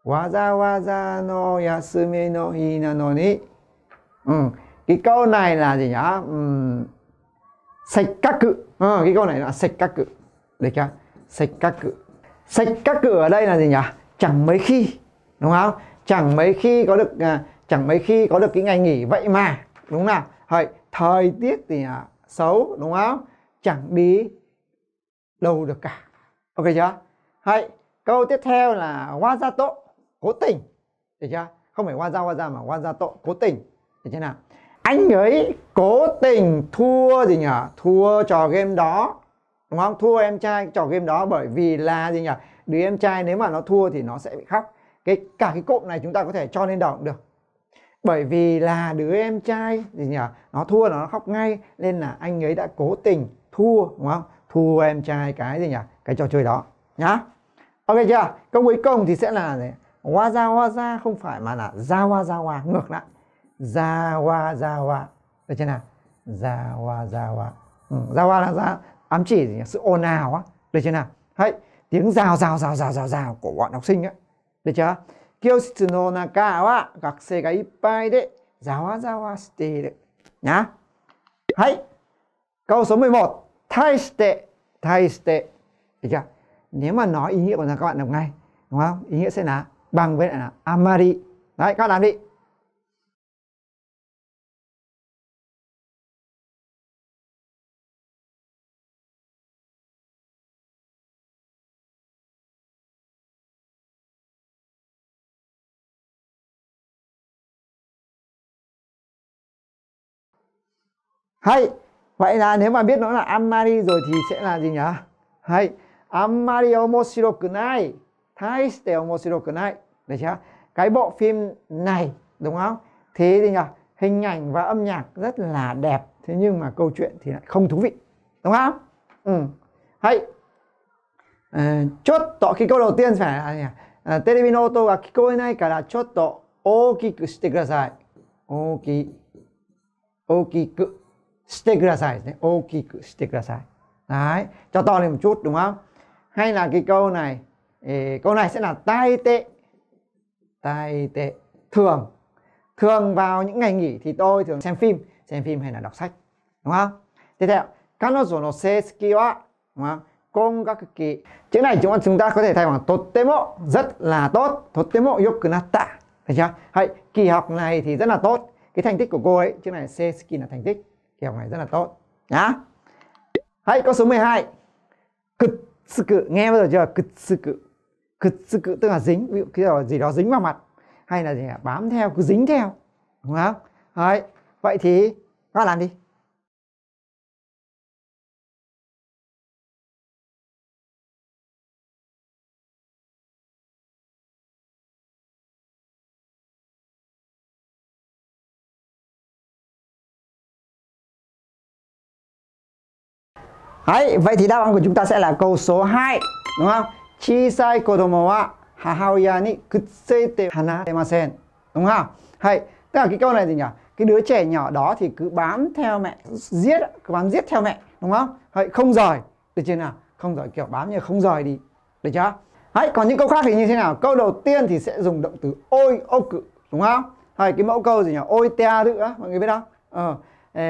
waza waza no yasumi no hina no ni ừ. cái câu này là gì nhá uhm, sạch các cự ừ, cái câu này là sạch các cự được chưa sạch các cự sạch các cự ở đây là gì nhỉ chẳng mấy khi đúng không chẳng mấy khi có được à, chẳng mấy khi có được cái ngày nghỉ vậy mà đúng không nào Hời, thời tiết thì à, xấu đúng không chẳng đi đâu được cả ok chưa Hãy câu tiếp theo là gia wazato cố tình được chưa không phải gia waza gia mà gia wazato cố tình được chưa nào anh ấy cố tình thua gì nhỉ thua trò game đó đúng không thua em trai trò game đó bởi vì là gì nhỉ đứa em trai nếu mà nó thua thì nó sẽ bị khóc cái cả cái cụm này chúng ta có thể cho lên đầu cũng được bởi vì là đứa em trai gì nhỉ nó thua nó khóc ngay nên là anh ấy đã cố tình thua đúng không thua em trai cái gì nhỉ cái trò chơi đó nhá ok chưa câu cuối cùng thì sẽ là gì hoa ra hoa ra không phải mà là ra hoa ra hoa ngược lại ra hoa ra hoa được chưa nào ra hoa ra hoa ừ, ra hoa là ra ám chỉ gì nhỉ? sự ồn ào á được chưa nào hãy tiếng rào rào rào rào rào rào của bọn học sinh á, được chưa kiêu sitsu no naka wa gakusei ga ippai de zawa zawa shite iru nhá hãy câu số 11 thay shite thay được chưa nếu mà nói ý nghĩa của nó các bạn đọc ngay đúng không ý nghĩa sẽ là bằng với lại là amari đấy các bạn làm đi hay vậy là nếu mà biết nó là amari rồi thì sẽ là gì nhỉ hay amari omoshiroku omoshirokunai taiste nai được chưa cái bộ phim này đúng không thế thì nhỉ hình ảnh và âm nhạc rất là đẹp thế nhưng mà câu chuyện thì lại không thú vị đúng không ừ hay à, chốt khi cái câu đầu tiên phải là gì à, ờ, television no to ga kikoenai kara chotto okiku shite kudasai oki okiku Đấy, cho to lên một chút đúng không? Hay là cái câu này, eh, câu này sẽ là tai tệ. Tai tệ thường. Thường vào những ngày nghỉ thì tôi thường xem phim, xem phim hay là đọc sách. Đúng không? Tiếp theo, kanojo no seiski wa, đúng không? Kongakuki. Chữ này chúng ta chúng ta có thể thay bằng totemo, rất là tốt, totemo yokunatta. Thấy chưa? Hay, kỳ học này thì rất là tốt. Cái thành tích của cô ấy, chữ này seiski là thành tích thì này rất là tốt nhá hãy câu số 12 cực sự cự nghe bao giờ chưa cực sự cự cực sự cự tức là dính ví dụ khi gì đó dính vào mặt hay là gì bám theo cứ dính theo đúng không đấy vậy thì các bạn làm đi Đấy, vậy thì đáp án của chúng ta sẽ là câu số 2 đúng không? Chisai kodomo wa hahaya ni kutsuite hanatemasen. Đúng không? Hay, tức là cái câu này gì nhỉ? Cái đứa trẻ nhỏ đó thì cứ bám theo mẹ, giết cứ bám giết theo mẹ, đúng không? Hay, không rời. Được chưa nào? Không rời kiểu bám như không rời đi. Được chưa? Đấy, còn những câu khác thì như thế nào? Câu đầu tiên thì sẽ dùng động từ ôi ô cự, đúng không? Hay cái mẫu câu gì nhỉ? Ôi tea nữa, mọi người biết không? Ờ. Ờ,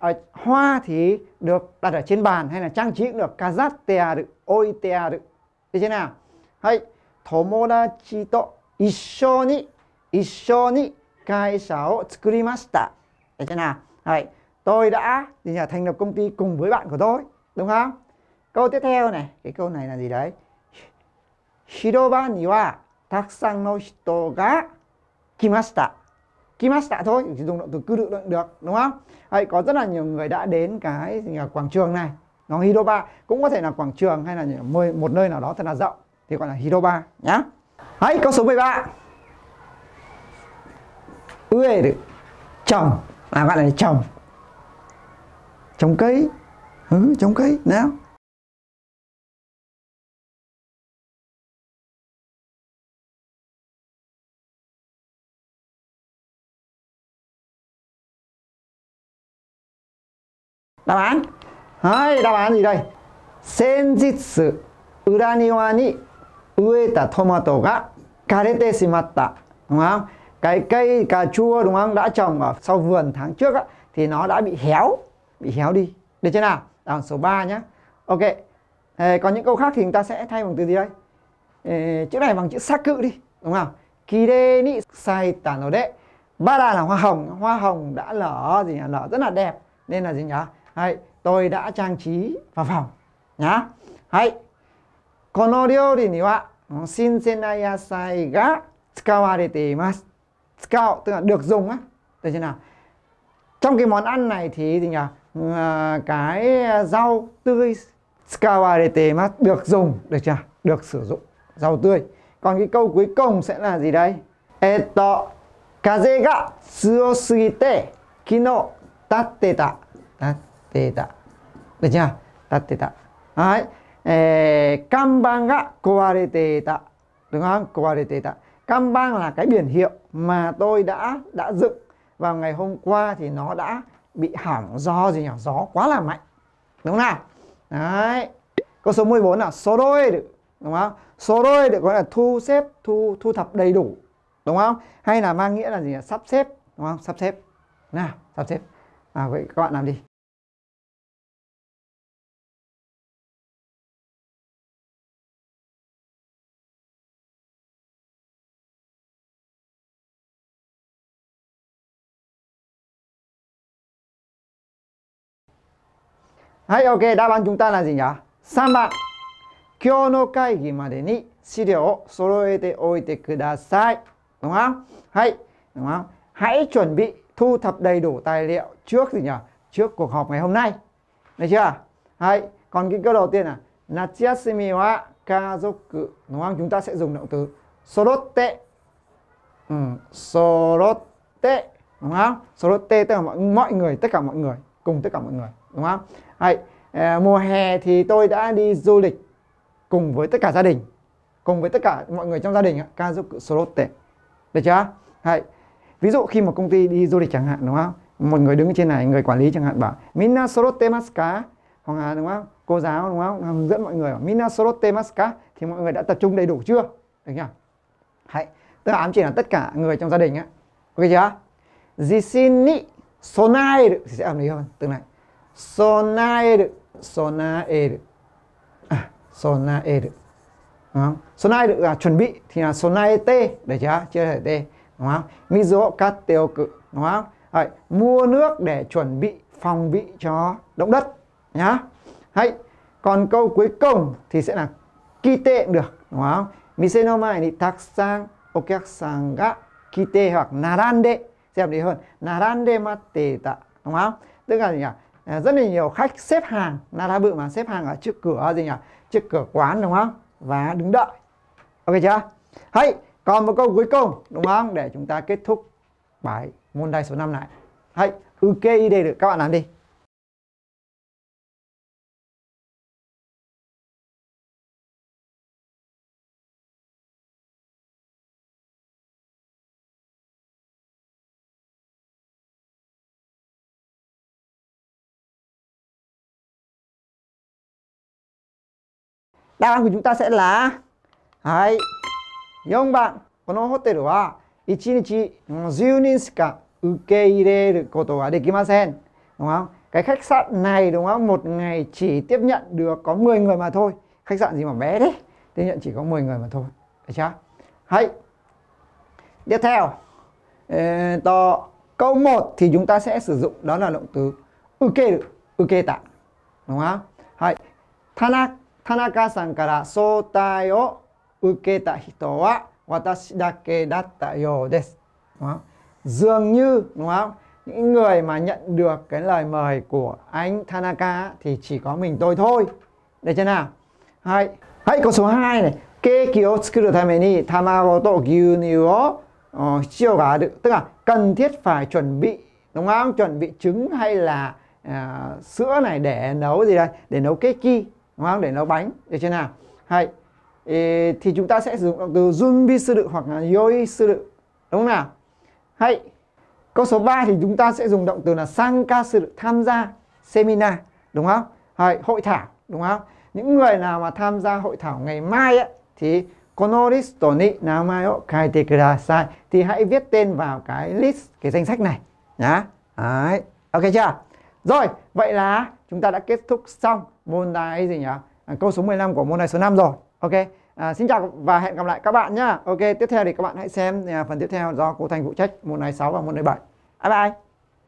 ở hoa thì được đặt ở trên bàn hay là trang trí được kazatea được oitea được được chưa nào hay tomodachi to issho ni issho ni kaisa o tsukurimashita được chưa nào hay tôi đã thì nhà thành lập công ty cùng với bạn của tôi đúng không câu tiếp theo này cái câu này là gì đấy hiroba ni wa takusan no hito ga kimashita Kimasta thôi chỉ dùng động từ cư tự động được đúng không? Hay có rất là nhiều người đã đến cái nhà quảng trường này nó Hiroba cũng có thể là quảng trường hay là một nơi nào đó thật là rộng thì gọi là Hiroba nhá. Hãy câu số 13 Ueru chồng, à gọi là chồng, trồng cây ừ, trồng cây nào đáp án Hai, đáp án gì đây Senjitsu Uraniwa ni Ueta tomato ga Karete shimatta Đúng không? Cái cây cà chua đúng không đã trồng ở sau vườn tháng trước á, thì nó đã bị héo bị héo đi được chưa nào đáp án số 3 nhé ok Ê, còn những câu khác thì chúng ta sẽ thay bằng từ gì đây Ê, chữ này bằng chữ sắc cự đi đúng không kire ni sai tà nó đệ là hoa hồng hoa hồng đã lở gì nhỉ lở rất là đẹp nên là gì nhỉ tôi đã trang trí vào phòng nhá. tức là được dùng á. Được chưa nào? Trong cái món ăn này thì gì nhỉ? Ờ, cái rau tươi skawarete mas được dùng, được chưa? Được sử dụng rau tươi. Còn cái câu cuối cùng sẽ là gì đây? Eto kaze ga tsuyo sugite kino tatte Đấy. てた。でじゃあ、立ってた。はい。えー、看板が壊れていた。Đúng là cái biển hiệu mà tôi đã đã dựng vào ngày hôm qua thì nó đã bị hỏng do gì nhỉ? Gió quá là mạnh. Đúng không nào? Đấy. Câu số 14 là số đôi được. Đúng không? Số đôi được gọi là thu xếp, thu thu thập đầy đủ. Đúng không? Hay là mang nghĩa là gì nhỉ? Sắp xếp. Đúng không? Sắp xếp. Nào, sắp xếp. À, vậy các bạn làm đi. ok đáp án chúng ta là gì nhỉ? 3番。今日の会議までに資料を揃えておいてください。Đúng không? Hãy, đúng không? Hãy chuẩn bị thu thập đầy đủ tài liệu trước gì nhỉ? Trước cuộc họp ngày hôm nay. Được chưa? Hãy, còn cái câu đầu tiên là Natsuyasumi wa kazoku. Đúng không? Chúng ta sẽ dùng động từ sorotte. Ừ, sorotte. Đúng không? Sorotte tức là mọi, mọi người, tất cả mọi người. Cùng tất cả mọi người. Đúng không? Đấy, ờ, mùa hè thì tôi đã đi du lịch cùng với tất cả gia đình cùng với tất cả mọi người trong gia đình Ca Kazuku Solote, được chưa Đấy. ví dụ khi một công ty đi du lịch chẳng hạn đúng không một người đứng trên này người quản lý chẳng hạn bảo Minna Sorote Maska hoặc là đúng không cô giáo đúng không hướng dẫn mọi người bảo, Minna Sorote Maska thì mọi người đã tập trung đầy đủ chưa được chưa Đấy. tức là ám chỉ là tất cả người trong gia đình á ok chưa Jishin sonai thì sẽ làm gì hơn từ này 備える備える à, 備える đúng không? Sonai được là chuẩn bị thì là sonai để chưa? Chưa thể tê đúng không? Mizo cắt tiêu cự đúng không? Đấy, mua nước để chuẩn bị phòng bị cho động đất nhá. Hay còn câu cuối cùng thì sẽ là kite được đúng không? miseno mai ni takusan okyakusan ga kite hoặc narande xem đi hơn. Narande matte ta đúng không? Tức là gì nhỉ? À, rất là nhiều khách xếp hàng na đá bự mà xếp hàng ở trước cửa gì nhỉ trước cửa quán đúng không và đứng đợi ok chưa hay còn một câu cuối cùng đúng không để chúng ta kết thúc bài môn đề số 5 này hay ư kê id được các bạn làm đi đáp án của chúng ta sẽ là hai bốn bạn hotel là, một このホテルは1日10 đúng không? Cái khách sạn này đúng không? Một ngày chỉ tiếp nhận được có 10 người mà thôi. Khách sạn gì mà bé đấy. Tiếp nhận chỉ có 10 người mà thôi. Được chưa? Hay. Tiếp theo. Ê, ờ, to. Câu 1 thì chúng ta sẽ sử dụng đó là động từ uke ok tạm, Đúng không? Hay. Thanak 田中さんから相対を受けた人は私だけだったようです。Đúng không? Dường như đúng không? Những người mà nhận được cái lời mời của anh Tanaka thì chỉ có mình tôi thôi. Được chưa nào? Hai, Hay câu số 2 này. Ờ, ga Cake を作るために卵と牛乳を必要がある tức là cần thiết phải chuẩn bị đúng không? Chuẩn bị trứng hay là uh, sữa này để nấu gì đây? Để nấu cake đúng không để nấu bánh được chưa nào hay thì chúng ta sẽ sử dụng động từ zumbi sư đự hoặc là yoi sư đự đúng không nào hay câu số 3 thì chúng ta sẽ dùng động từ là sang ca sư đự tham gia seminar đúng không hay hội thảo đúng không những người nào mà tham gia hội thảo ngày mai ấy, thì kono listo ni namae o kaite kudasai thì hãy viết tên vào cái list cái danh sách này nhá Đấy. ok chưa rồi vậy là chúng ta đã kết thúc xong môn này gì nhỉ à, câu số 15 của môn này số 5 rồi ok à, xin chào và hẹn gặp lại các bạn nhá ok tiếp theo thì các bạn hãy xem à, phần tiếp theo do cô thanh phụ trách môn này 6 và môn này 7 bye bye